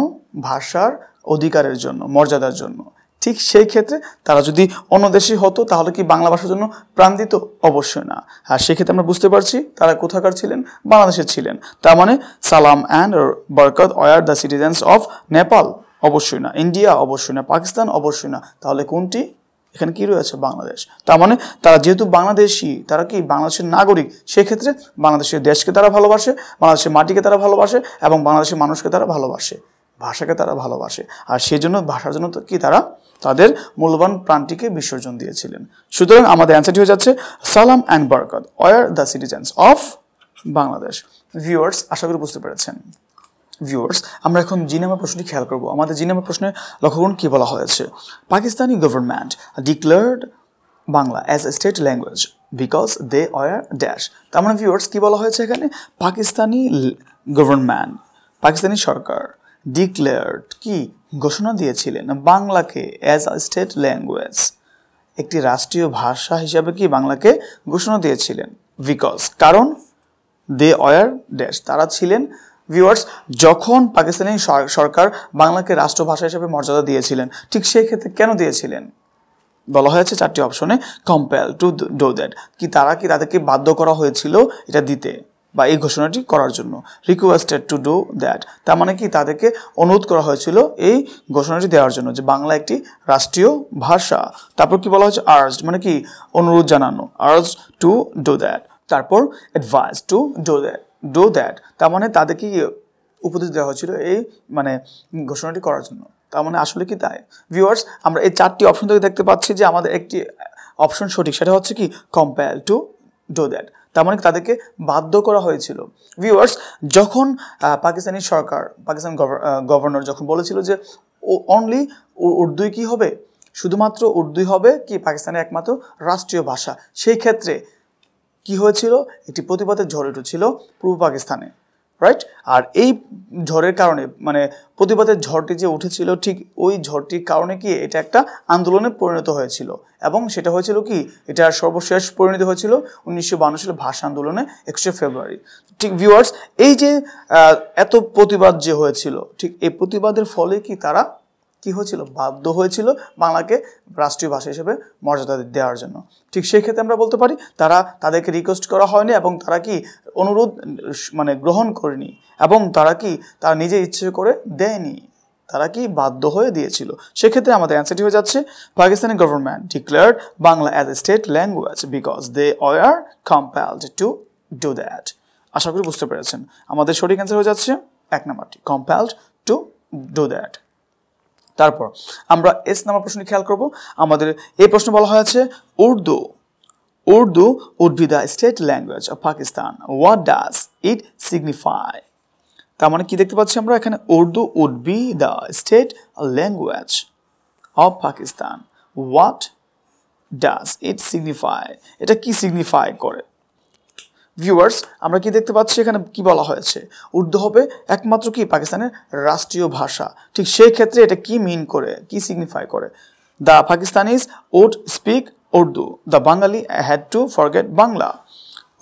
ভাষার অধিকারের জন্য মর্যাদার জন্য ঠিক সেই ক্ষেত্রে তারা যদি অন্য দেশে হতো তাহলে কি বাংলা ভাষার জন্য প্রাণ দিত অবশ্যই না আর হ্যাঁ, সেক্ষেত্রে আমরা বুঝতে পারছি তারা কোথাকার ছিলেন বাংলাদেশের ছিলেন তার মানে Salam and Barkat were the citizens of Nepal অবশ্যই না ইন্ডিয়া অবশ্যই না পাকিস্তান অবশ্যই না তাহলে কোনটি এখানে কি রয়েছে বাংলাদেশ তার মানে তারা যেহেতু বাংলাদেশি তারা কি বাংলাদেশের নাগরিক সেক্ষেত্রে বাংলাদেশের দেশকে তারা ভালোবাসে বাংলাদেশের মাটিকে তারা ভালোবাসে এবং বাংলাদেশের মানুষকে তারা ভালোবাসে ভাষাকে তারা ভালোবাসে আর সেই জন্য ভাষার জন্য তো কি তারা তাদের মূল্যবান প্রাণটিকে বিসর্জন দিয়েছিলেন সুতরাং আমাদের অ্যান্সারটি হয়ে যাচ্ছে Salam and Barkat were the citizens of Bangladesh viewers আশা করি বুঝতে পেরেছেন ভিউয়ার্স আমরা এখন জি নাম্বার প্রশ্নটি খেয়াল করব আমাদের জি নাম্বার প্রশ্নে লক্ষ্য করুন কী বলা হয়েছে Pakistani government declared Bangla as a state language because they were dash তার মানে ভিউয়ার্স কী বলা হয়েছে এখানে পাকিস্তানি গভর্নমেন্ট পাকিস্তানি সরকার ডিক্লেয়ার্ড কি ঘোষণা দিয়েছিলেন বাংলাকে অ্যাজ আ স্টেট ল্যাঙ্গুয়েজ একটি রাষ্ট্রীয় ভাষা হিসাবে কি বাংলাকে ঘোষণা দিয়েছিলেন বিকজ কারণ দে অয়ার ড্যাশ তারা ছিলেন ভিউয়ার্স যখন পাকিস্তানি সরকার বাংলাকে রাষ্ট্রভাষা হিসেবে মর্যাদা দিয়েছিলেন ঠিক সেই ক্ষেত্রে কেন দিয়েছিলেন বলা হয়েছে চারটি অপশনে কম্পেল টু ডো দ্যাট কি তারা কি তাদেরকে বাধ্য করা হয়েছিল এটা দিতে বা এই ঘোষণাটি করার জন্য রিকোয়েস্টেড টু ডু দ্যাট তার মানে কি তাদেরকে অনুরোধ করা হয়েছিল এই ঘোষণাটি দেওয়ার জন্য যে বাংলা একটি রাষ্ট্রীয় ভাষা তারপর কি বলা হয়েছে আর্জ মানে কি অনুরোধ জানানো আর্জ টু ডু দ্যাট তারপর advice to do that do that তার মানে তাদেরকে উপদেশ দেওয়া হয়েছিল এই মানে ঘোষণাটি করার জন্য তার মানে আসলে কি তাই ভিউয়ার্স আমরা এই চারটি অপশন থেকে দেখতে পাচ্ছি যে আমাদের একটি অপশন সঠিক সেটা হচ্ছে কি কম্পেয়ার টু ডো দ্যাট তার মানে তাদেরকে বাধ্য করা হয়েছিল ভিউয়ার্স যখন পাকিস্তানি সরকার পাকিস্তান গভর্নর যখন বলেছিল যে অনলি উর্দুই কি হবে শুধুমাত্র উর্দুই হবে কি পাকিস্তানের একমাত্র রাষ্ট্রীয় ভাষা সেই ক্ষেত্রে কি হয়েছিল একটি প্রতিবাদের ঝড় উঠেছিল পূর্ব পাকিস্তানে রাইট আর এই ঝড়ের কারণে মানে প্রতিবাদের ঝড়টি যে উঠেছিল ঠিক ওই ঝড়টির কারণে কি এটা একটা আন্দোলনে পরিণত হয়েছিল এবং সেটা হয়েছিল কি এটা সর্বশেষ পরিণত হয়েছিল উনিশশো বান্ন সালে ভাষা আন্দোলনে একশো ফেব্রুয়ারি ঠিক ভিউয়ার্স এই যে এত প্রতিবাদ যে হয়েছিল ঠিক এই প্রতিবাদের ফলে কি তারা কি হয়েছিল বাধ্য হয়েছিল বাংলাকে রাষ্ট্রীয় ভাষা হিসেবে মর্যাদা দেওয়ার জন্য ঠিক সেই ক্ষেত্রে আমরা বলতে পারি তারা তাদেরকে রিকোয়েস্ট করা হয়নি এবং তারা কি অনুরোধ মানে গ্রহণ করেনি এবং তারা কি তারা নিজে ইচ্ছে করে দেয়নি তারা কি বাধ্য হয়ে দিয়েছিল সেক্ষেত্রে আমাদের অ্যান্সারটি হয়ে যাচ্ছে Pakistani government declared Bangla as a state language because they are compelled to do that আশা করি বুঝতে পেরেছেন আমাদের সঠিক অ্যান্সার হয়ে যাচ্ছে এক নাম্বারটি কম্পেলড টু ডু দ্যাট তারপর আমরা এস নামা প্রশ্ন খেয়াল করব আমাদের এই প্রশ্ন বলা হয়েছে Urdu Urdu would be the state language of Pakistan what does it signify তার মানে কি দেখতে পাচ্ছি আমরা এখানে Urdu would be the state language of Pakistan what does it signify এটা কি সিগনিফাই করে ভিউয়ার্স আমরা কি দেখতে পাচ্ছি এখানে কি বলা হয়েছে উর্দু হবে একমাত্র কি পাকিস্তানের রাষ্ট্রীয় ভাষা ঠিক সেই ক্ষেত্রে এটা কি মিন করে কি সিগনিফাই করে the Pakistanis would speak Urdu the Bengali had to forget Bangla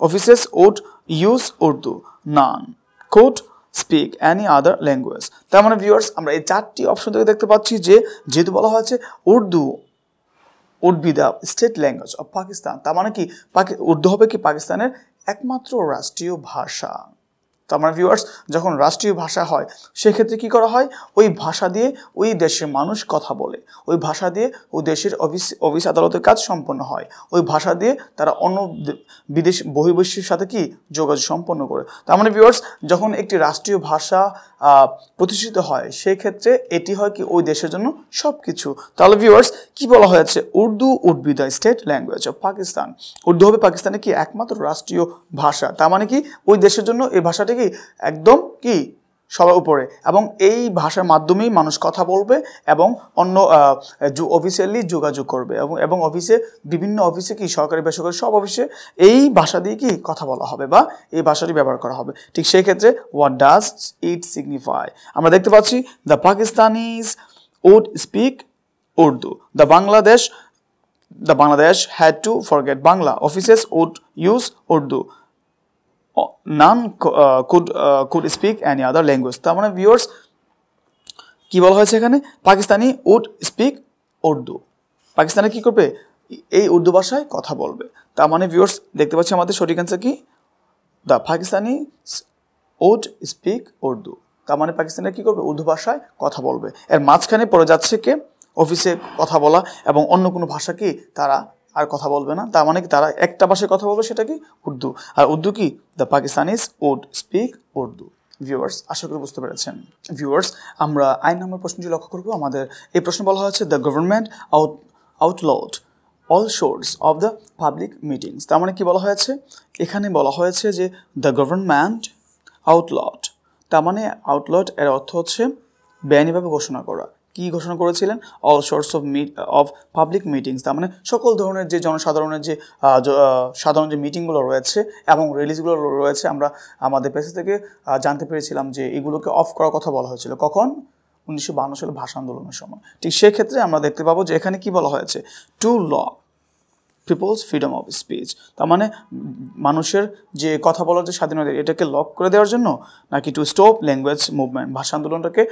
offices would use Urdu none could speak any other language তার মানে ভিউয়ার্স আমরা এই চারটি অপশন থেকে দেখতে পাচ্ছি যে যেহেতু বলা হয়েছে Urdu would be the state language of Pakistan তার মানে কি উর্দু হবে কি পাকিস্তানের একমাত্র রাষ্ট্রীয় ভাষা তো আমার ভিউয়ার্স যখন রাষ্ট্রীয় ভাষা হয় সেক্ষেত্রে কি করা হয় ওই ভাষা দিয়ে ওই দেশের মানুষ কথা বলে ওই ভাষা দিয়ে ওই দেশের অফিস অফিস আদালতের কাজ সম্পন্ন হয় ওই ভাষা দিয়ে তারা অন্য বিদেশ বহির্বিশ্বের সাথে কি যোগাযোগ সম্পন্ন করে তার মানে ভিউয়ার্স যখন একটি রাষ্ট্রীয় ভাষা প্রতিষ্ঠিত হয় সেক্ষেত্রে এটি হয় কি ওই দেশের জন্য সব কিছু তাহলে ভিউয়ার্স কি বলা হয়েছে Urdu would be the state language of Pakistan Urdu হবে পাকিস্তানে কি একমাত্র রাষ্ট্রীয় ভাষা তার মানে কি ওই দেশের জন্য এই ভাষাটি কি একদম কি সবার উপরে এবং এই ভাষার মাধ্যমেই মানুষ কথা বলবে এবং অন্য অফিসিয়ালি যোগাযোগ করবে এবং এবং অফিসে বিভিন্ন অফিসে কি সরকারি বেসরকারি সব অফিসে এই ভাষা দিয়ে কি কথা বলা হবে বা এই ভাষাটি ব্যবহার করা হবে ঠিক সেই ক্ষেত্রে হোয়াট ডাজ ইট সিগনিফাই আমরা দেখতে পাচ্ছি the Pakistanis would speak Urdu the Bangladesh the Bangladesh had to forget Bangla offices would use Urdu none could could speak any other language তার মানে ভিউয়ার্স কি বলা হয়েছে এখানে পাকিস্তানি উড স্পিক উর্দু পাকিস্তানে কি করবে এই উর্দু ভাষায় কথা বলবে তার মানে ভিউয়ার্স দেখতে পাচ্ছি আমাদের সঠিক অ্যান্সার কি the Pakistani would speak Urdu তার মানে পাকিস্তানে কি করবে উর্দু ভাষায় কথা বলবে এর মাঝখানে পড়ে যাচ্ছে কে অফিসে কথা বলা এবং অন্য কোনো ভাষা কি তারা আর কথা বলবে না তার মানে কি তারা একটা ভাষায় কথা বলবে সেটা কি উর্দু আর উর্দু কি the Pakistanis would speak Urdu viewers আশা করি বুঝতে পেরেছেন ভিউয়ার্স আমরা আইন নম্বর প্রশ্নটি লক্ষ্য করবো আমাদের এই প্রশ্ন বলা হয়েছে the government out outlawed all sorts of the public meetings তার মানে কি বলা হয়েছে এখানে বলা হয়েছে যে দ্য গভর্নমেন্ট আউটলড তার মানে আউটলট এর অর্থ হচ্ছে বেআইনিভাবে ঘোষণা করা কি ঘোষণা করেছিলেন all sorts of meet of public meetings তার মানে সকল ধরনের যে জনসাধারণের যে সাধারণ যে মিটিংগুলো রয়েছে এবং রিলিজগুলো রয়েছে আমরা আমাদের পেশে থেকে জানতে পেরেছিলাম যে এগুলোকে অফ করার কথা বলা হয়েছিল কখন উনিশশো বান্ন সালে ভাষা আন্দোলনের সময় ঠিক সেক্ষেত্রে আমরা দেখতে পাবো যে এখানে কি বলা হয়েছে to lock people's freedom of speech তার মানে মানুষের যে কথা বলার যে স্বাধীনতা এটাকে লক করে দেওয়ার জন্য নাকি টু স্টপ ল্যাঙ্গুয়েজ মুভমেন্ট ভাষা আন্দোলনটাকে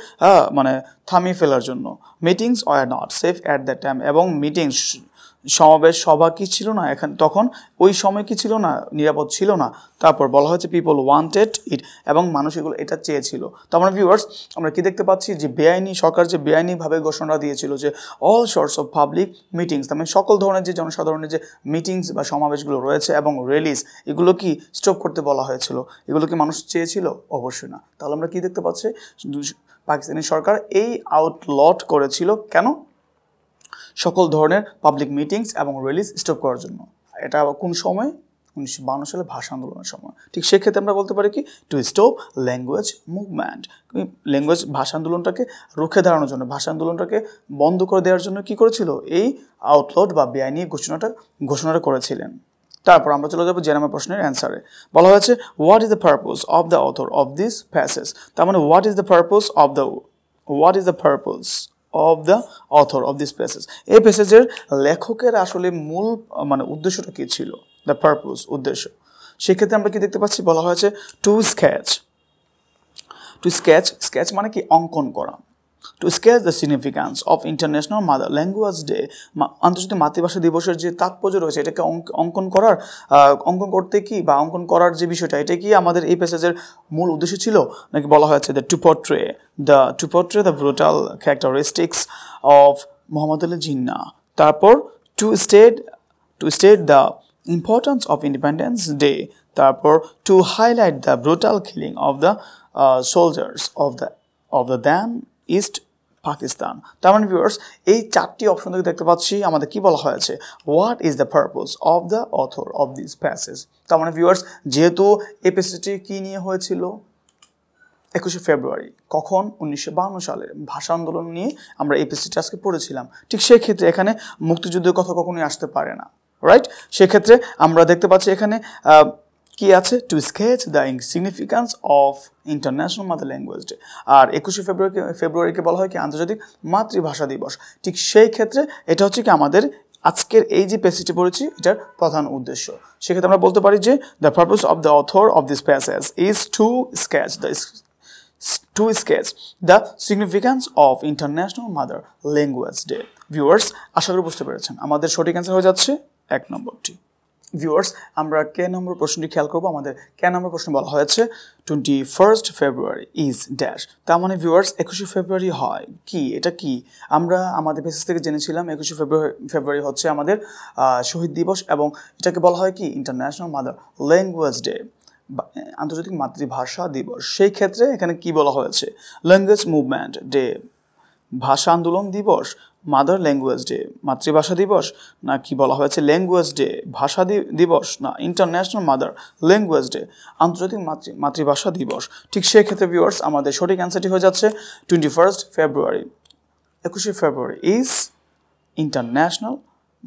মানে থামিয়ে ফেলার জন্য meetings are not safe at the time এবং মিটিংস সমাবেশ সভা কি ছিল না এখন তখন ওই সময় কি ছিল না নিরাপদ ছিল না তারপর বলা হয়েছে পিপল ওয়ান্টেড ইট এবং মানুষ এগুলো এটা চেয়েছিল তো আমরা ভিউয়ার্স আমরা কি দেখতে পাচ্ছি যে বেআইনি সরকার যে বেআইনিভাবে ঘোষণা দিয়েছিল যে all sorts of public meetings তার মানে সকল ধরনের যে জনসাধারণের যে মিটিংস বা সমাবেশগুলো রয়েছে এবং রেলিজ এগুলো কি স্টপ করতে বলা হয়েছিল এগুলো কি মানুষ চেয়েছিল অবশ্যই না তাহলে আমরা কি দেখতে পাচ্ছি পাকিস্তানি সরকার এই আউটলট করেছিল কেন সকল ধরনের পাবলিক মিটিংস এবং রিলিজ স্টপ করার জন্য এটা কোন সময় উনিশশো বান্ন সালে ভাষা আন্দোলনের সময় ঠিক সেক্ষেত্রে আমরা বলতে পারি কি to stop language movement language ভাষা আন্দোলনটাকে রুখে দাঁড়ানোর জন্য ভাষা আন্দোলনটাকে বন্ধ করে দেওয়ার জন্য কি করেছিল এই আউটলোড বা বেআইনি ঘোষণাটা ঘোষণাটা করেছিলেন তারপর আমরা চলে যাবো জেনামা প্রশ্নের অ্যান্সারে বলা হয়েছে what is the purpose of the author of this passage তার মানে what is the purpose of the what is the purpose of the author of this passage এই প্যাসেজের লেখকের আসলে মূল মানে উদ্দেশ্যটা কী ছিল দ্য পারপোজ উদ্দেশ্য সেক্ষেত্রে আমরা কি দেখতে পাচ্ছি বলা হয়েছে to sketch to sketch sketch মানে কি অঙ্কন করা to sketch the significance of international mother language day আন্তর্জাতিক মাতৃভাষা দিবসের যে তাৎপর্য রয়েছে এটাকে অঙ্কন করার অঙ্কন করতে কি বা অঙ্কন করার যে বিষয়টা এটা কি আমাদের এই প্যাসেজের মূল উদ্দেশ্য ছিল নাকি বলা হয়েছে the to portray the to portray the brutal characteristics of Mohammad Ali Jinnah তারপর to state to state the importance of independence day তারপর to highlight the brutal killing of the soldiers of the of the then east Pakistan তার মানে viewers এই চারটি option থেকে দেখতে পাচ্ছি আমাদের কি বলা হয়েছে what is the purpose of the author of this passage তার মানে ভিউয়ার্স যেহেতু এই প্যাসেজটি কী নিয়ে হয়েছিল একুশে ফেব্রুয়ারি কখন উনিশশো সালে ভাষা আন্দোলন নিয়ে আমরা এই আজকে পড়েছিলাম ঠিক সেক্ষেত্রে এখানে মুক্তিযুদ্ধের কথা কখনোই আসতে পারে না রাইট সেক্ষেত্রে আমরা দেখতে পাচ্ছি এখানে কি আছে to sketch the significance of international mother language day আর একুশে ফেব্রুয়ারি ফেব্রুয়ারিকে বলা হয় কি আন্তর্জাতিক মাতৃভাষা দিবস ঠিক সেই ক্ষেত্রে এটা হচ্ছে কি আমাদের আজকের এই যে পেসিটি পড়েছি এটার প্রধান উদ্দেশ্য সেক্ষেত্রে আমরা বলতে পারি যে the purpose of the author of this passage is to sketch the to sketch the significance of international mother language day viewers আশা করি বুঝতে পেরেছেন আমাদের সঠিক অ্যান্সার হয়ে যাচ্ছে এক নম্বরটি ভিউয়ার্স আমরা কে নম্বর প্রশ্নটি খেয়াল করবো আমাদের কে নম্বর প্রশ্ন বলা হয়েছে twenty first February is dash তার মানে ভিউয়ার্স একুশে ফেব্রুয়ারি হয় কি এটা কি আমরা আমাদের বেসিস থেকে জেনেছিলাম একুশে ফেব্রুয়ারি ফেব্রুয়ারি হচ্ছে আমাদের শহীদ দিবস এবং এটাকে বলা হয় কি ইন্টারন্যাশনাল মাদার ল্যাঙ্গুয়েজ ডে আন্তর্জাতিক মাতৃভাষা দিবস সেই ক্ষেত্রে এখানে কি বলা হয়েছে ল্যাঙ্গুয়েজ মুভমেন্ট ডে ভাষা আন্দোলন দিবস মাদার ল্যাঙ্গুয়েজ ডে মাতৃভাষা দিবস না কি বলা হয়েছে ল্যাঙ্গুয়েজ ডে ভাষা দিবস না ইন্টারন্যাশনাল মাদার ল্যাঙ্গুয়েজ ডে আন্তর্জাতিক মাতৃ মাতৃভাষা দিবস ঠিক সেক্ষেত্রে ভিউয়ার্স আমাদের সঠিক অ্যান্সারটি হয়ে যাচ্ছে টোয়েন্টি ফার্স্ট ফেব্রুয়ারি একুশে ফেব্রুয়ারি is international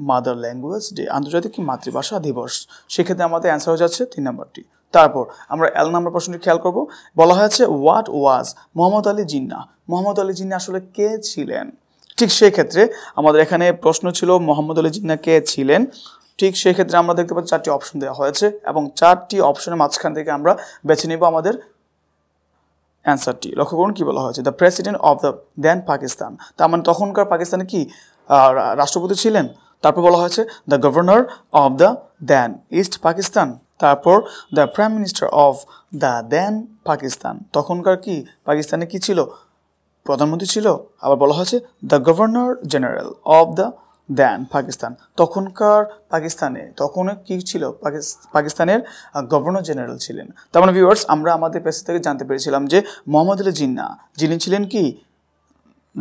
mother language day আন্তর্জাতিক মাতৃভাষা দিবস সেক্ষেত্রে আমাদের অ্যান্সার হয়ে যাচ্ছে তিন নম্বরটি তারপর আমরা এল নাম্বার প্রশ্নটি খেয়াল করবো বলা হয়েছে হোয়াট ওয়াজ মোহাম্মদ আলী জিন্না মোহাম্মদ আলী জিন্না আসলে কে ছিলেন ঠিক সেই ক্ষেত্রে আমাদের এখানে প্রশ্ন ছিল মোহাম্মদ আলী জিন্না কে ছিলেন ঠিক সেই ক্ষেত্রে আমরা দেখতে পাচ্ছি চারটি অপশন দেওয়া হয়েছে এবং চারটি অপশনের মাঝখান থেকে আমরা বেছে নেব আমাদের অ্যান্সারটি লক্ষ্য করুন কী বলা হয়েছে the president of the then Pakistan তার মানে তখনকার পাকিস্তানে কি রাষ্ট্রপতি ছিলেন তারপর বলা হয়েছে the governor of the then east Pakistan তারপর the prime minister of the then Pakistan তখনকার কি পাকিস্তানে কি ছিল প্রধানমন্ত্রী ছিল আবার বলা হয়েছে the governor general of the then Pakistan তখনকার পাকিস্তানে তখন কি ছিল পাকিস্তানের গভর্নর জেনারেল ছিলেন তার মানে ভিউয়ার্স আমরা আমাদের পেশা থেকে জানতে পেরেছিলাম যে মোহাম্মদ আলী জিন্না যিনি ছিলেন কি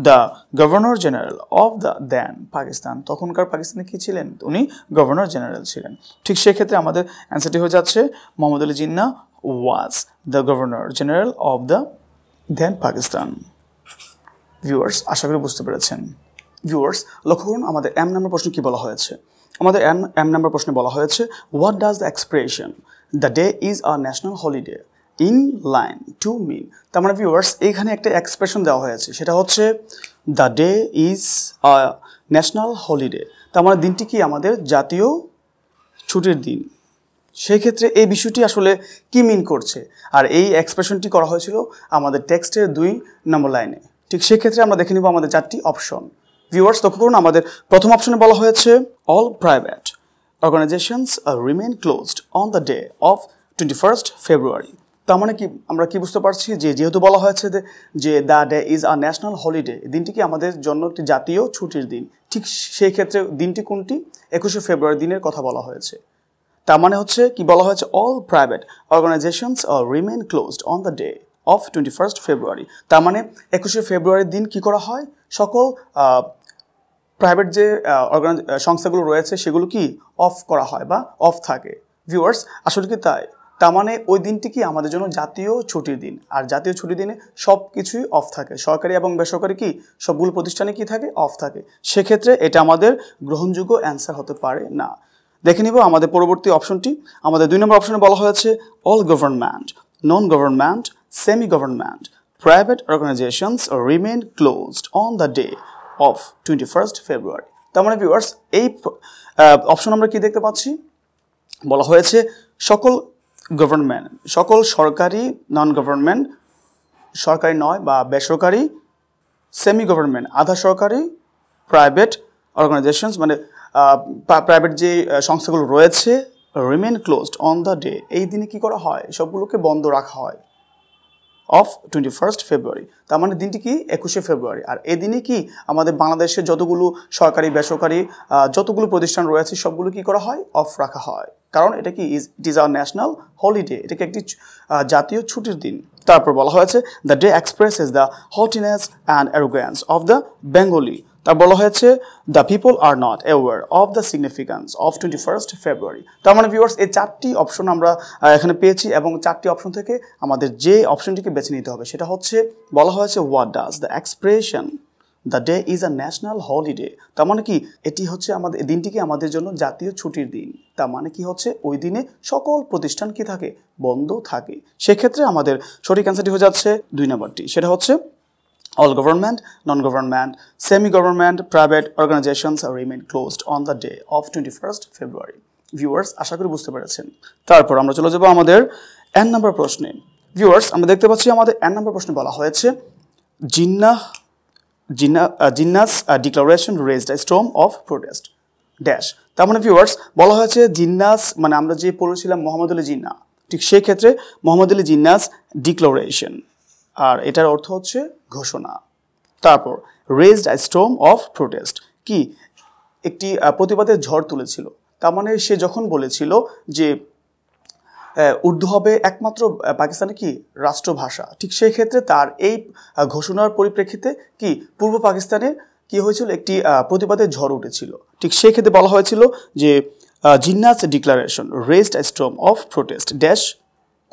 the governor general of the then Pakistan তখনকার পাকিস্তানে কী ছিলেন উনি গভর্নর জেনারেল ছিলেন ঠিক সেক্ষেত্রে আমাদের অ্যান্সারটি হয়ে যাচ্ছে Mohammad Ali Jinnah was the governor general of the then Pakistan viewers আশা করি বুঝতে পেরেছেন ভিউয়ার্স লক্ষ্য করুন আমাদের এম নাম্বার প্রশ্ন কী বলা হয়েছে আমাদের এম এম নাম্বার প্রশ্নে বলা হয়েছে what does the expression the day is a national holiday in line two mean তার মানে ভিউয়ার্স এইখানে একটা এক্সপ্রেশন দেওয়া হয়েছে সেটা হচ্ছে the day is a national holiday তার মানে দিনটি কি আমাদের জাতীয় ছুটির দিন সেই ক্ষেত্রে এই বিষয়টি আসলে কি মিন করছে আর এই এক্সপ্রেশনটি করা হয়েছিল আমাদের টেক্সটের দুই নম্বর লাইনে ঠিক সেক্ষেত্রে আমরা দেখে নিব আমাদের চারটি অপশন ভিউয়ার্স লক্ষ্য করুন আমাদের প্রথম অপশনে বলা হয়েছে all private organizations remain closed on the day of twenty first February তার মানে কি আমরা কি বুঝতে পারছি যে যেহেতু বলা হয়েছে যে the day is a national holiday দিনটি কি আমাদের জন্য একটি জাতীয় ছুটির দিন ঠিক সেই ক্ষেত্রে দিনটি কোনটি একুশে ফেব্রুয়ারি দিনের কথা বলা হয়েছে তার মানে হচ্ছে কি বলা হয়েছে all private organizations are remain closed on the day of twenty first February তার মানে একুশে ফেব্রুয়ারির দিন কি করা হয় সকল প্রাইভেট যে সংস্থাগুলো রয়েছে সেগুলো কি অফ করা হয় বা অফ থাকে ভিউয়ার্স আসলে কি তাই তার মানে ওই দিনটি কি আমাদের জন্য জাতীয় ছুটির দিন আর জাতীয় ছুটির দিনে সব কিছুই অফ থাকে সরকারি এবং বেসরকারি কি সবগুলো প্রতিষ্ঠানে কি থাকে অফ থাকে সেক্ষেত্রে এটা আমাদের গ্রহণযোগ্য অ্যান্সার হতে পারে না দেখে নিব আমাদের পরবর্তী অপশনটি আমাদের দুই নম্বর অপশনে বলা হয়েছে all government non government semi-government private organizations remained closed on the day of 21st February. তার মানে ভিউয়ার্স এই অপশন আমরা কি দেখতে পাচ্ছি বলা হয়েছে সকল গভর্নমেন্ট সকল সরকারি নন গভর্নমেন্ট সরকারি নয় বা বেসরকারি সেমি গভর্নমেন্ট আধা সরকারি প্রাইভেট অর্গানাইজেশনস মানে প্রাইভেট যে সংস্থাগুলো রয়েছে remain closed on the day এই দিনে কি করা হয় সবগুলোকে বন্ধ রাখা হয় অফ টোয়েন্টি ফার্স্ট ফেব্রুয়ারি তার মানে দিনটি কি একুশে ফেব্রুয়ারি আর এদিনে কি আমাদের বাংলাদেশের যতগুলো সরকারি বেসরকারি যতগুলো প্রতিষ্ঠান রয়েছে সবগুলো কি করা হয় অফ রাখা হয় কারণ এটা কি is it is our national holiday এটাকে একটি জাতীয় ছুটির দিন তারপর বলা হয়েছে the day express is the haughtiness and arrogance of the Bengali তা বলা হয়েছে the people are not aware of the significance of twenty first February তার মানে ভিউয়ার্স এই চারটি অপশন আমরা এখানে পেয়েছি এবং চারটি অপশন থেকে আমাদের যে অপশনটিকে বেছে নিতে হবে সেটা হচ্ছে বলা হয়েছে what does the expression the day is a national holiday তার মানে কি এটি হচ্ছে আমাদের দিনটিকে আমাদের জন্য জাতীয় ছুটির দিন তার মানে কি হচ্ছে ওই দিনে সকল প্রতিষ্ঠান কি থাকে বন্ধ থাকে সেক্ষেত্রে আমাদের সঠিক অ্যান্সারটি হয়ে যাচ্ছে দুই নম্বরটি সেটা হচ্ছে All government, non-government, semi-government, private organizations remain closed on the day of 21st February. Viewers আশা করি বুঝতে পেরেছেন তারপর আমরা চলে যাব আমাদের এন নাম্বার প্রশ্নে ভিউয়ার্স আমরা দেখতে পাচ্ছি আমাদের এন নাম্বার প্রশ্নে বলা হয়েছে Jinnah Jinnah Jinnah's declaration raised a storm of protest dash তার মানে ভিউয়ার্স বলা হয়েছে জিন্নাস মানে আমরা যে পড়েছিলাম মোহাম্মদ আলী জিন্না ঠিক সেক্ষেত্রে মোহাম্মদ আলী জিন্নাস ডিক্লারেশন আর এটার অর্থ হচ্ছে ঘোষণা তারপর raised a storm of protest কি একটি প্রতিবাদের ঝড় তুলেছিল তার মানে সে যখন বলেছিল যে উর্দু হবে একমাত্র পাকিস্তানে কি রাষ্ট্রভাষা ঠিক সেই ক্ষেত্রে তার এই ঘোষণার পরিপ্রেক্ষিতে কি পূর্ব পাকিস্তানে কি হয়েছিল একটি প্রতিবাদের ঝড় উঠেছিল ঠিক সেই ক্ষেত্রে বলা হয়েছিল যে Jinnah's declaration raised storm of protest dash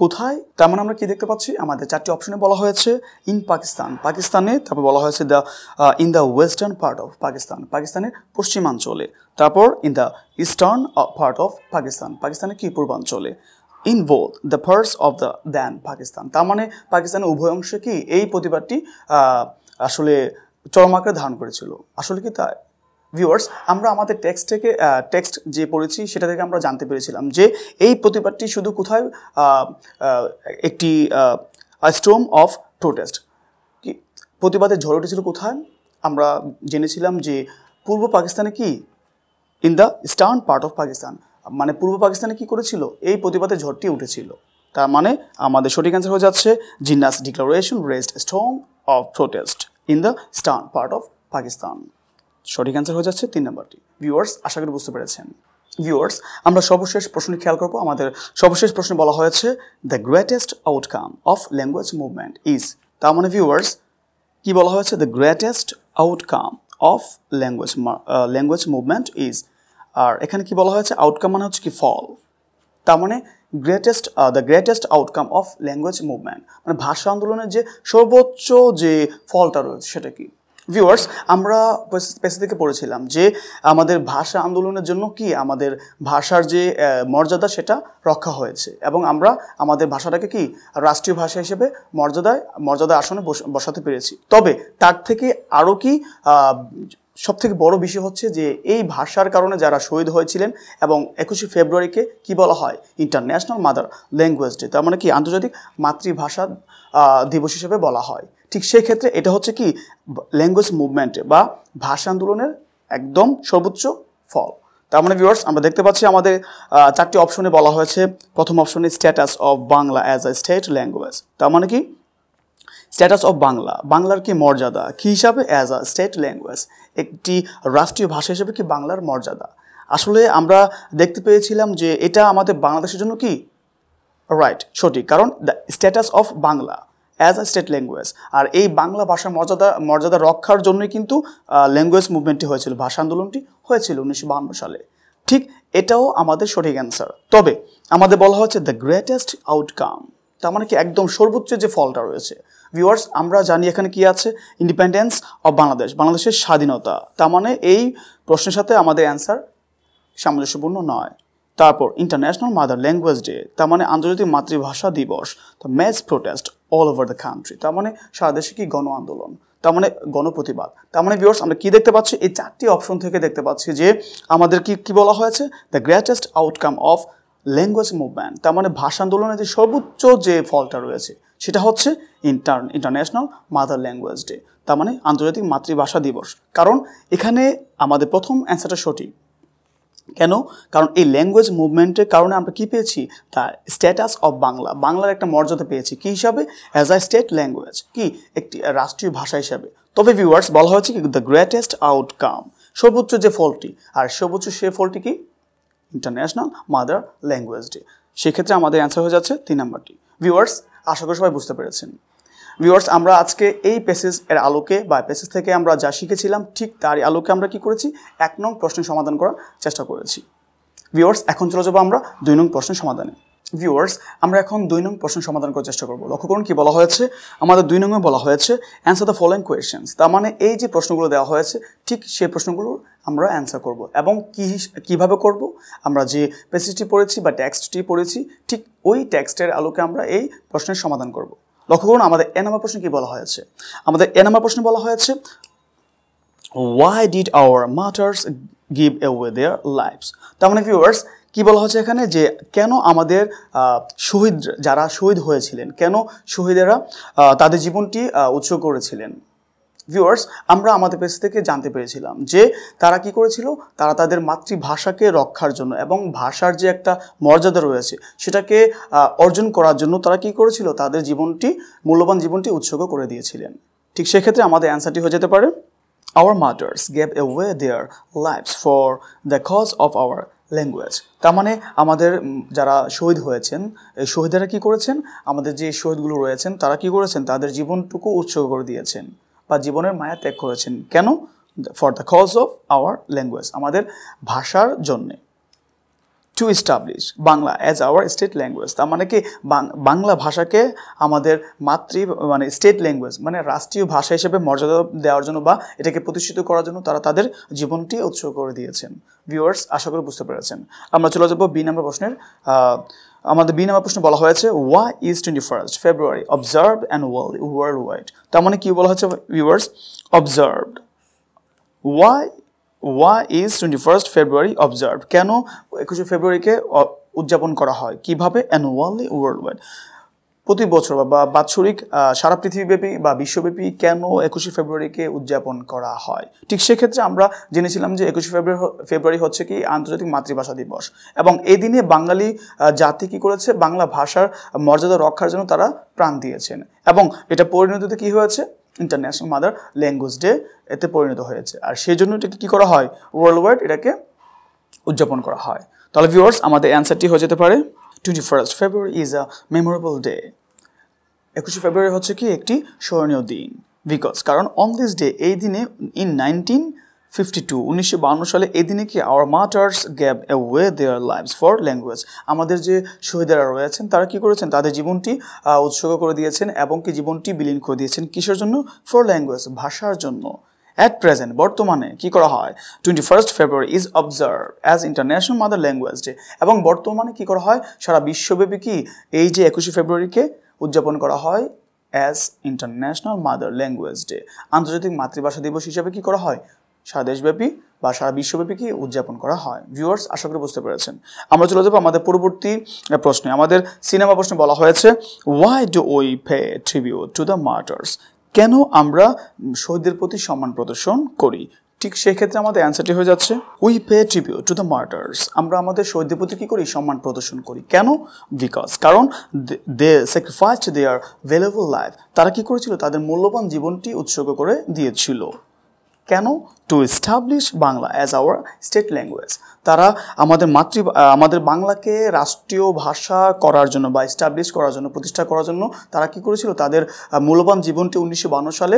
কোথায় তার মানে আমরা কি দেখতে পাচ্ছি আমাদের চারটি অপশনে বলা হয়েছে ইন পাকিস্তান পাকিস্তানে তারপর বলা হয়েছে the in the western part of Pakistan পাকিস্তানের পশ্চিমাঞ্চলে তারপর in the eastern part of Pakistan পাকিস্তানের কি পূর্বাঞ্চলে in both the first of the then Pakistan তার মানে পাকিস্তানের উভয় অংশে কি এই প্রতিবাদটি uh, আসলে চরম আকারে ধারণ করেছিল আসলে কি তাই ভিউয়ার্স আমরা আমাদের টেক্সট থেকে টেক্সট যে পড়েছি সেটা থেকে আমরা জানতে পেরেছিলাম যে এই প্রতিবাদটি শুধু কোথায় একটি স্টোম অফ প্রোটেস্ট প্রতিবাদের ঝড় উঠেছিল কোথায় আমরা জেনেছিলাম যে পূর্ব পাকিস্তানে কি in the eastern part of Pakistan মানে পূর্ব পাকিস্তানে কি করেছিল এই প্রতিবাদের ঝড়টি উঠেছিল তার মানে আমাদের সঠিক অ্যান্সার হয়ে যাচ্ছে Jinnah's declaration raised storm of protest in the eastern part of Pakistan সঠিক অ্যান্সার হয়ে যাচ্ছে তিন নম্বরটি ভিউয়ার্স আশা করি বুঝতে পেরেছেন ভিউয়ার্স আমরা সর্বশেষ প্রশ্নটি খেয়াল করবো আমাদের সর্বশেষ প্রশ্নে বলা হয়েছে the greatest outcome of language movement is তার মানে ভিউয়ার্স কি বলা হয়েছে the greatest outcome of language language movement is আর এখানে কি বলা হয়েছে আউটকাম মানে হচ্ছে কি ফল তার মানে greatest the greatest outcome of language movement মানে ভাষা আন্দোলনের যে সর্বোচ্চ যে ফলটা রয়েছে সেটা কি ভিউয়ার্স আমরা পেসে থেকে পড়েছিলাম যে আমাদের ভাষা আন্দোলনের জন্য কি আমাদের ভাষার যে মর্যাদা সেটা রক্ষা হয়েছে এবং আমরা আমাদের ভাষাটাকে কি রাষ্ট্রীয় ভাষা হিসেবে মর্যাদায় মর্যাদা আসনে বসাতে পেরেছি তবে তার থেকে আরও কি সবথেকে বড় বিষয় হচ্ছে যে এই ভাষার কারণে যারা শহীদ হয়েছিলেন এবং একুশে ফেব্রুয়ারিকে কি বলা হয় ইন্টারন্যাশনাল মাদার ল্যাঙ্গুয়েজ ডে তার মানে কি আন্তর্জাতিক মাতৃভাষা দিবস হিসেবে বলা হয় ঠিক সেই ক্ষেত্রে এটা হচ্ছে কি ল্যাঙ্গুয়েজ মুভমেন্ট বা ভাষা আন্দোলনের একদম সর্বোচ্চ ফল তার মানে ভিউয়ার্স আমরা দেখতে পাচ্ছি আমাদের চারটি অপশনে বলা হয়েছে প্রথম অপশনে status of Bangla as a state language তার মানে কি স্ট্যাটাস অফ বাংলা বাংলার কি মর্যাদা কী হিসাবে অ্যাজ আ স্টেট ল্যাঙ্গুয়েজ একটি রাষ্ট্রীয় ভাষা হিসেবে কি বাংলার মর্যাদা আসলে আমরা দেখতে পেয়েছিলাম যে এটা আমাদের বাংলাদেশের জন্য কি রাইট সঠিক কারণ the status of Bangla as a state language আর এই বাংলা ভাষার মর্যাদা মর্যাদা রক্ষার জন্যই কিন্তু ল্যাঙ্গুয়েজ মুভমেন্টটি হয়েছিল ভাষা আন্দোলনটি হয়েছিল উনিশশো সালে ঠিক এটাও আমাদের সঠিক অ্যান্সার তবে আমাদের বলা হচ্ছে দ্য গ্রেটেস্ট আউটকাম তার মানে কি একদম সর্বোচ্চ যে ফলটা রয়েছে ভিউয়ার্স আমরা জানি এখানে কি আছে ইন্ডিপেন্ডেন্স অব বাংলাদেশ বাংলাদেশের স্বাধীনতা তার মানে এই প্রশ্নের সাথে আমাদের অ্যান্সার সামঞ্জস্যপূর্ণ নয় তারপর ইন্টারন্যাশনাল মাদার ল্যাঙ্গুয়েজ ডে তার মানে আন্তর্জাতিক মাতৃভাষা দিবস তো mass protest all over the country তার মানে সারা দেশে কি গণ আন্দোলন তার মানে গণপ্রতিবাদ তার মানে ভিউয়ার্স আমরা কি দেখতে পাচ্ছি এই চারটি অপশন থেকে দেখতে পাচ্ছি যে আমাদের কি কি বলা হয়েছে the greatest outcome of language movement তার মানে ভাষা আন্দোলনের যে সর্বোচ্চ যে ফলটা রয়েছে সেটা হচ্ছে inter international mother language day তার মানে আন্তর্জাতিক মাতৃভাষা দিবস কারণ এখানে আমাদের প্রথম অ্যান্সারটা সঠিক কেন কারণ এই ল্যাঙ্গুয়েজ মুভমেন্টের কারণে আমরা কি পেয়েছি তা স্ট্যাটাস অফ বাংলা বাংলার একটা মর্যাদা পেয়েছি কি হিসাবে অ্যাজ আ স্টেট ল্যাঙ্গুয়েজ কি একটি রাষ্ট্রীয় ভাষা হিসাবে তবে ভিউয়ার্স বলা হয়েছে কি দ্য গ্রেটেস্ট আউটকাম সর্বোচ্চ যে ফলটি আর সর্বোচ্চ সে ফলটি কি ইন্টারন্যাশনাল মাদার ল্যাঙ্গুয়েজ ডে সেক্ষেত্রে আমাদের অ্যান্সার হয়ে যাচ্ছে তিন নাম্বারটি ভিউয়ার্স আশা করি সবাই বুঝতে পেরেছেন ভিউয়ার্স আমরা আজকে এই পেসেজ এর আলোকে বা পেসেজ থেকে আমরা যা শিখেছিলাম ঠিক তারই আলোকে আমরা কি করেছি এক নং প্রশ্নের সমাধান করার চেষ্টা করেছি ভিউয়ার্স এখন চলে যাবো আমরা দুই নং প্রশ্নের সমাধানে ভিউয়ার্স আমরা এখন দুই নং প্রশ্ন সমাধান করার চেষ্টা করব লক্ষ্য করুন কি বলা হয়েছে আমাদের দুই নংয়ে বলা হয়েছে অ্যান্সার দ্য ফলোয়িং কোয়েশনস তার মানে এই যে প্রশ্নগুলো দেওয়া হয়েছে ঠিক সেই প্রশ্নগুলো আমরা অ্যান্সার করব এবং কি কীভাবে করব আমরা যে পেসিটি পড়েছি বা ট্যাক্সটি পড়েছি ঠিক ওই ট্যাক্সটের আলোকে আমরা এই প্রশ্নের সমাধান করব লক্ষ্য করুন আমাদের এ নম্বর প্রশ্ন কী বলা হয়েছে আমাদের এ নাম্বার প্রশ্ন বলা হয়েছে why did our martyrs give a way their lives তার মানে ভিউয়ার্স কি বলা হচ্ছে এখানে যে কেন আমাদের শহীদ যারা শহীদ হয়েছিলেন কেন শহীদেরা তাদের জীবনটি উৎসর্গ করেছিলেন ভিউয়ার্স আমরা আমাদের পেশ থেকে জানতে পেরেছিলাম যে তারা কি করেছিল তারা তাদের মাতৃভাষাকে রক্ষার জন্য এবং ভাষার যে একটা মর্যাদা রয়েছে সেটাকে অর্জন করার জন্য তারা কি করেছিল তাদের জীবনটি মূল্যবান জীবনটি উৎসর্গ করে দিয়েছিলেন ঠিক সেক্ষেত্রে আমাদের অ্যান্সারটি হয়ে যেতে পারে our mothers gap way their lives for the cause of our language তার মানে আমাদের যারা শহীদ হয়েছেন এই শহীদেরা কী করেছেন আমাদের যে শহীদগুলো রয়েছেন তারা কি করেছেন তাদের জীবনটুকু উৎসর্গ করে দিয়েছেন বা জীবনের মায়া ত্যাগ করেছেন কেন for the cause of our language আমাদের ভাষার জন্যে to establish Bangla as our state language তার মানে কি বাংলা ভাষাকে আমাদের মাতৃ মানে স্টেট ল্যাঙ্গুয়েজ মানে রাষ্ট্রীয় ভাষা হিসেবে মর্যাদা দেওয়ার জন্য বা এটাকে প্রতিষ্ঠিত করার জন্য তারা তাদের জীবনটি উৎসর্গ করে দিয়েছেন ভিউয়ার্স আশা করে বুঝতে পেরেছেন আমরা চলে যাবো বি নাম্বার প্রশ্নের আমাদের বি নাম্বার প্রশ্ন বলা হয়েছে why is twenty first February observe and world world wide তার মানে কী বলা হয়েছে viewers observed why why is twenty first February observe কেন একুশে ফেব্রুয়ারিকে উদযাপন করা হয় কিভাবে অ্যানুয়ালি ওয়ার্ল্ড ওয়াইড প্রতি বছর বা বাৎসরিক সারা পৃথিবীব্যাপী বা বিশ্বব্যাপী কেন একুশে ফেব্রুয়ারিকে উদযাপন করা হয় ঠিক সেক্ষেত্রে আমরা জেনেছিলাম যে একুশে ফেব্রুয়ারি ফেব্রুয়ারি হচ্ছে কি আন্তর্জাতিক মাতৃভাষা দিবস এবং এই দিনে বাঙালি জাতি কী করেছে বাংলা ভাষার মর্যাদা রক্ষার জন্য তারা প্রাণ দিয়েছেন এবং এটা পরিণতিতে কি হয়েছে ইন্টারন্যাশনাল মাদার ল্যাঙ্গুয়েজ ডে এতে পরিণত হয়েছে আর সেই জন্য এটাকে কী করা হয় ওয়ার্ল্ড ওয়াইড এটাকে উদযাপন করা হয় তাহলে ভিউয়ার্স আমাদের অ্যান্সারটি হয়ে যেতে পারে twenty first February is a memorable day একুশে ফেব্রুয়ারি হচ্ছে কি একটি স্মরণীয় দিন বিকজ কারণ অন দিস ডে এই দিনে ইন নাইনটিন 52 উনিশশো সালে এদিনে কি our martyrs gap away their lives for language আমাদের যে শহীদেরা রয়েছেন তারা কি করেছেন তাদের জীবনটি উৎসর্গ করে দিয়েছেন এবং কি জীবনটি বিলীন করে দিয়েছেন কিসের জন্য ফর ল্যাঙ্গুয়েজ ভাষার জন্য অ্যাট প্রেজেন্ট বর্তমানে কি করা হয় twenty first February is observe as international mother language day এবং বর্তমানে কি করা হয় সারা বিশ্বব্যাপী কি এই যে একুশে ফেব্রুয়ারিকে উদযাপন করা হয় as international mother language day আন্তর্জাতিক মাতৃভাষা দিবস হিসেবে কি করা হয় সারা দেশব্যাপী বা সারা বিশ্বব্যাপী কি উদযাপন করা হয় ভিউয়ার্স আশা করি বুঝতে পেরেছেন আমরা চলে যাবো আমাদের পরবর্তী প্রশ্নে আমাদের সিনেমা প্রশ্নে বলা হয়েছে why do we pay tribute to the martyrs কেন আমরা শহীদদের প্রতি সম্মান প্রদর্শন করি ঠিক সেক্ষেত্রে আমাদের অ্যান্সারটি হয়ে যাচ্ছে we pay tribute to the martyrs আমরা আমাদের শহীদদের প্রতি কী করি সম্মান প্রদর্শন করি কেন বিকজ কারণ দে দে দেয়ার ভ্যালুয়েবল লাইফ তারা কী করেছিল তাদের মূল্যবান জীবনটি উৎসর্গ করে দিয়েছিল কেন to establish Bangla as our state language তারা আমাদের মাতৃ আমাদের বাংলাকে রাষ্ট্রীয় ভাষা করার জন্য বা এস্টাবলিশ করার জন্য প্রতিষ্ঠা করার জন্য তারা কি করেছিল তাদের মূল্যবান জীবনটি উনিশশো সালে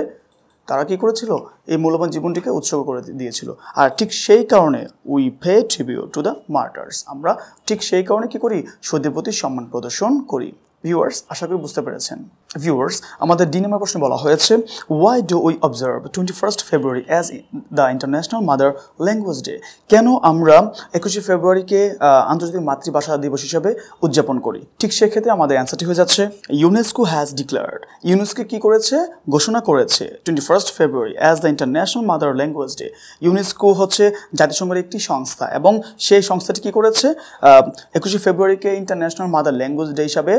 তারা কি করেছিল এই মূল্যবান জীবনটিকে উৎসর্গ করে দিয়েছিল আর ঠিক সেই কারণে উই ফে ট্রিবিউ টু দ্য মার্টার্স আমরা ঠিক সেই কারণে কি করি সদ্যের প্রতি সম্মান প্রদর্শন করি ভিউয়ার্স আশা করি বুঝতে পেরেছেন ভিউয়ার্স আমাদের ডি নম্বর প্রশ্নে বলা হয়েছে why do we observe twenty first February as the international mother language day কেন আমরা একুশে ফেব্রুয়ারিকে আন্তর্জাতিক মাতৃভাষা দিবস হিসেবে উদযাপন করি ঠিক সেক্ষেত্রে আমাদের অ্যান্সারটি হয়ে যাচ্ছে ইউনেস্কো হ্যাজ ডিক্লেয়ার্ড ইউনেস্কো কি করেছে ঘোষণা করেছে twenty first February as the international mother language day UNESCO হচ্ছে জাতিসংঘের একটি সংস্থা এবং সেই সংস্থাটি কি করেছে একুশে ফেব্রুয়ারিকে ইন্টারন্যাশনাল মাদার ল্যাঙ্গুয়েজ ডে হিসাবে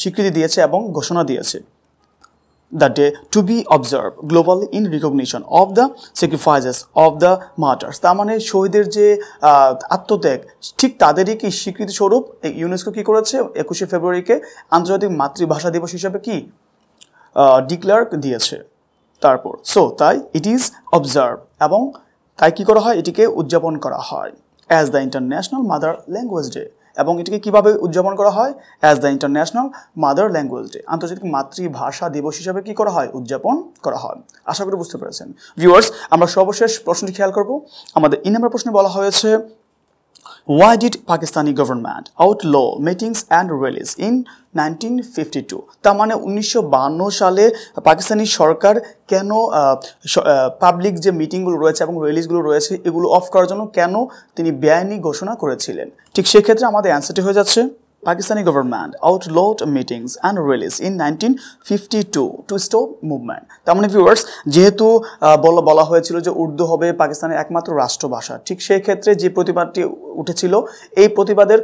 স্বীকৃতি দিয়েছে এবং ঘোষণা দিয়েছে that day to be observed global in recognition of the sacrifices of the martyrs তার মানে শহীদের যে আত্মত্যাগ ঠিক তাদেরই কি স্বীকৃতি স্বরূপ ইউনেস্কো কী করেছে একুশে ফেব্রুয়ারিকে আন্তর্জাতিক মাতৃভাষা দিবস হিসাবে কি ডিক্লেয়ার দিয়েছে তারপর সো তাই ইট ইজ অবজার্ভ এবং তাই কী করা হয় এটিকে উদযাপন করা হয় as the international mother language day এবং এটিকে কিভাবে উদযাপন করা হয় as the international mother language day আন্তর্জাতিক মাতৃভাষা দিবস হিসাবে কি করা হয় উদযাপন করা হয় আশা করি বুঝতে পেরেছেন ভিউয়ার্স আমরা সর্বশেষ প্রশ্নটি খেয়াল করব আমাদের ই নাম্বার প্রশ্নে বলা হয়েছে Why did Pakistani government outlaw meetings and rallies in 1952? তার মানে উনিশশো সালে পাকিস্তানি সরকার কেন পাবলিক যে মিটিংগুলো রয়েছে এবং রিলিজগুলো রয়েছে এগুলো অফ করার জন্য কেন তিনি বেআইনি ঘোষণা করেছিলেন ঠিক সেক্ষেত্রে আমাদের অ্যান্সারটি হয়ে যাচ্ছে Pakistani government outlawed meetings and rallies in 1952 to stop movement তার মানে ভিউয়ার্স যেহেতু বলা বলা হয়েছিল যে উর্দু হবে পাকিস্তানের একমাত্র রাষ্ট্রভাষা ঠিক সেই ক্ষেত্রে যে প্রতিবাদটি উঠেছিল এই প্রতিবাদের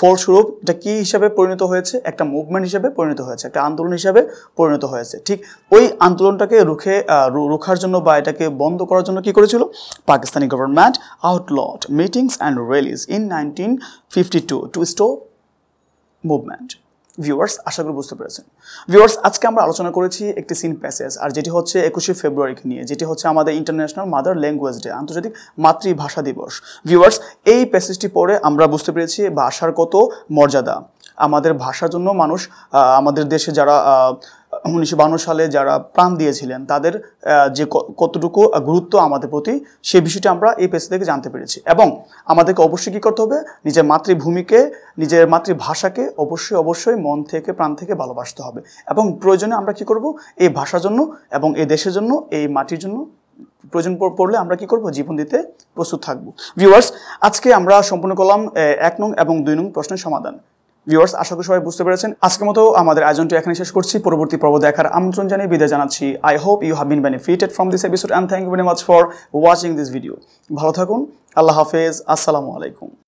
ফলস্বরূপ এটা কী হিসাবে পরিণত হয়েছে একটা মুভমেন্ট হিসাবে পরিণত হয়েছে একটা আন্দোলন হিসাবে পরিণত হয়েছে ঠিক ওই আন্দোলনটাকে রুখে রুখার জন্য বা এটাকে বন্ধ করার জন্য কি করেছিল Pakistani government outlawed meetings and rallies in nineteen fifty two to stop movement viewers আশা করি বুঝতে পেরেছেন ভিউয়ার্স আজকে আমরা আলোচনা করেছি একটি সিন প্যাসেজ আর যেটি হচ্ছে একুশে ফেব্রুয়ারিকে নিয়ে যেটি হচ্ছে আমাদের ইন্টারন্যাশনাল মাদার ল্যাঙ্গুয়েজ ডে আন্তর্জাতিক মাতৃভাষা দিবস ভিউয়ার্স এই প্যাসেজটি পড়ে আমরা বুঝতে পেরেছি ভাষার কত মর্যাদা আমাদের ভাষার জন্য মানুষ আমাদের দেশে যারা উনিশশো সালে যারা প্রাণ দিয়েছিলেন তাদের যে কতটুকু গুরুত্ব আমাদের প্রতি সে বিষয়টি আমরা এই পেজ থেকে জানতে পেরেছি এবং আমাদেরকে অবশ্যই কী করতে হবে নিজের মাতৃভূমিকে নিজের মাতৃভাষাকে অবশ্যই অবশ্যই মন থেকে প্রাণ থেকে ভালোবাসতে হবে এবং প্রয়োজনে আমরা কি করব এই ভাষার জন্য এবং এই দেশের জন্য এই মাটির জন্য প্রয়োজন পড়লে আমরা কি করব জীবন দিতে প্রস্তুত থাকবো ভিউয়ার্স আজকে আমরা সম্পূর্ণ করলাম এক নং এবং দুই নং প্রশ্নের সমাধান ভিউয়ার্স আশা করি সবাই বুঝতে পেরেছেন আজকের মতো আমাদের আয়োজনটি এখানে শেষ করছি পরবর্তী পর্ব দেখার আমন্ত্রণ জানিয়ে বিদায় জানাচ্ছি I hope you have been benefited from this episode and thank you very much for watching this video ভালো থাকুন আল্লাহ হাফেজ আসসালামু আলাইকুম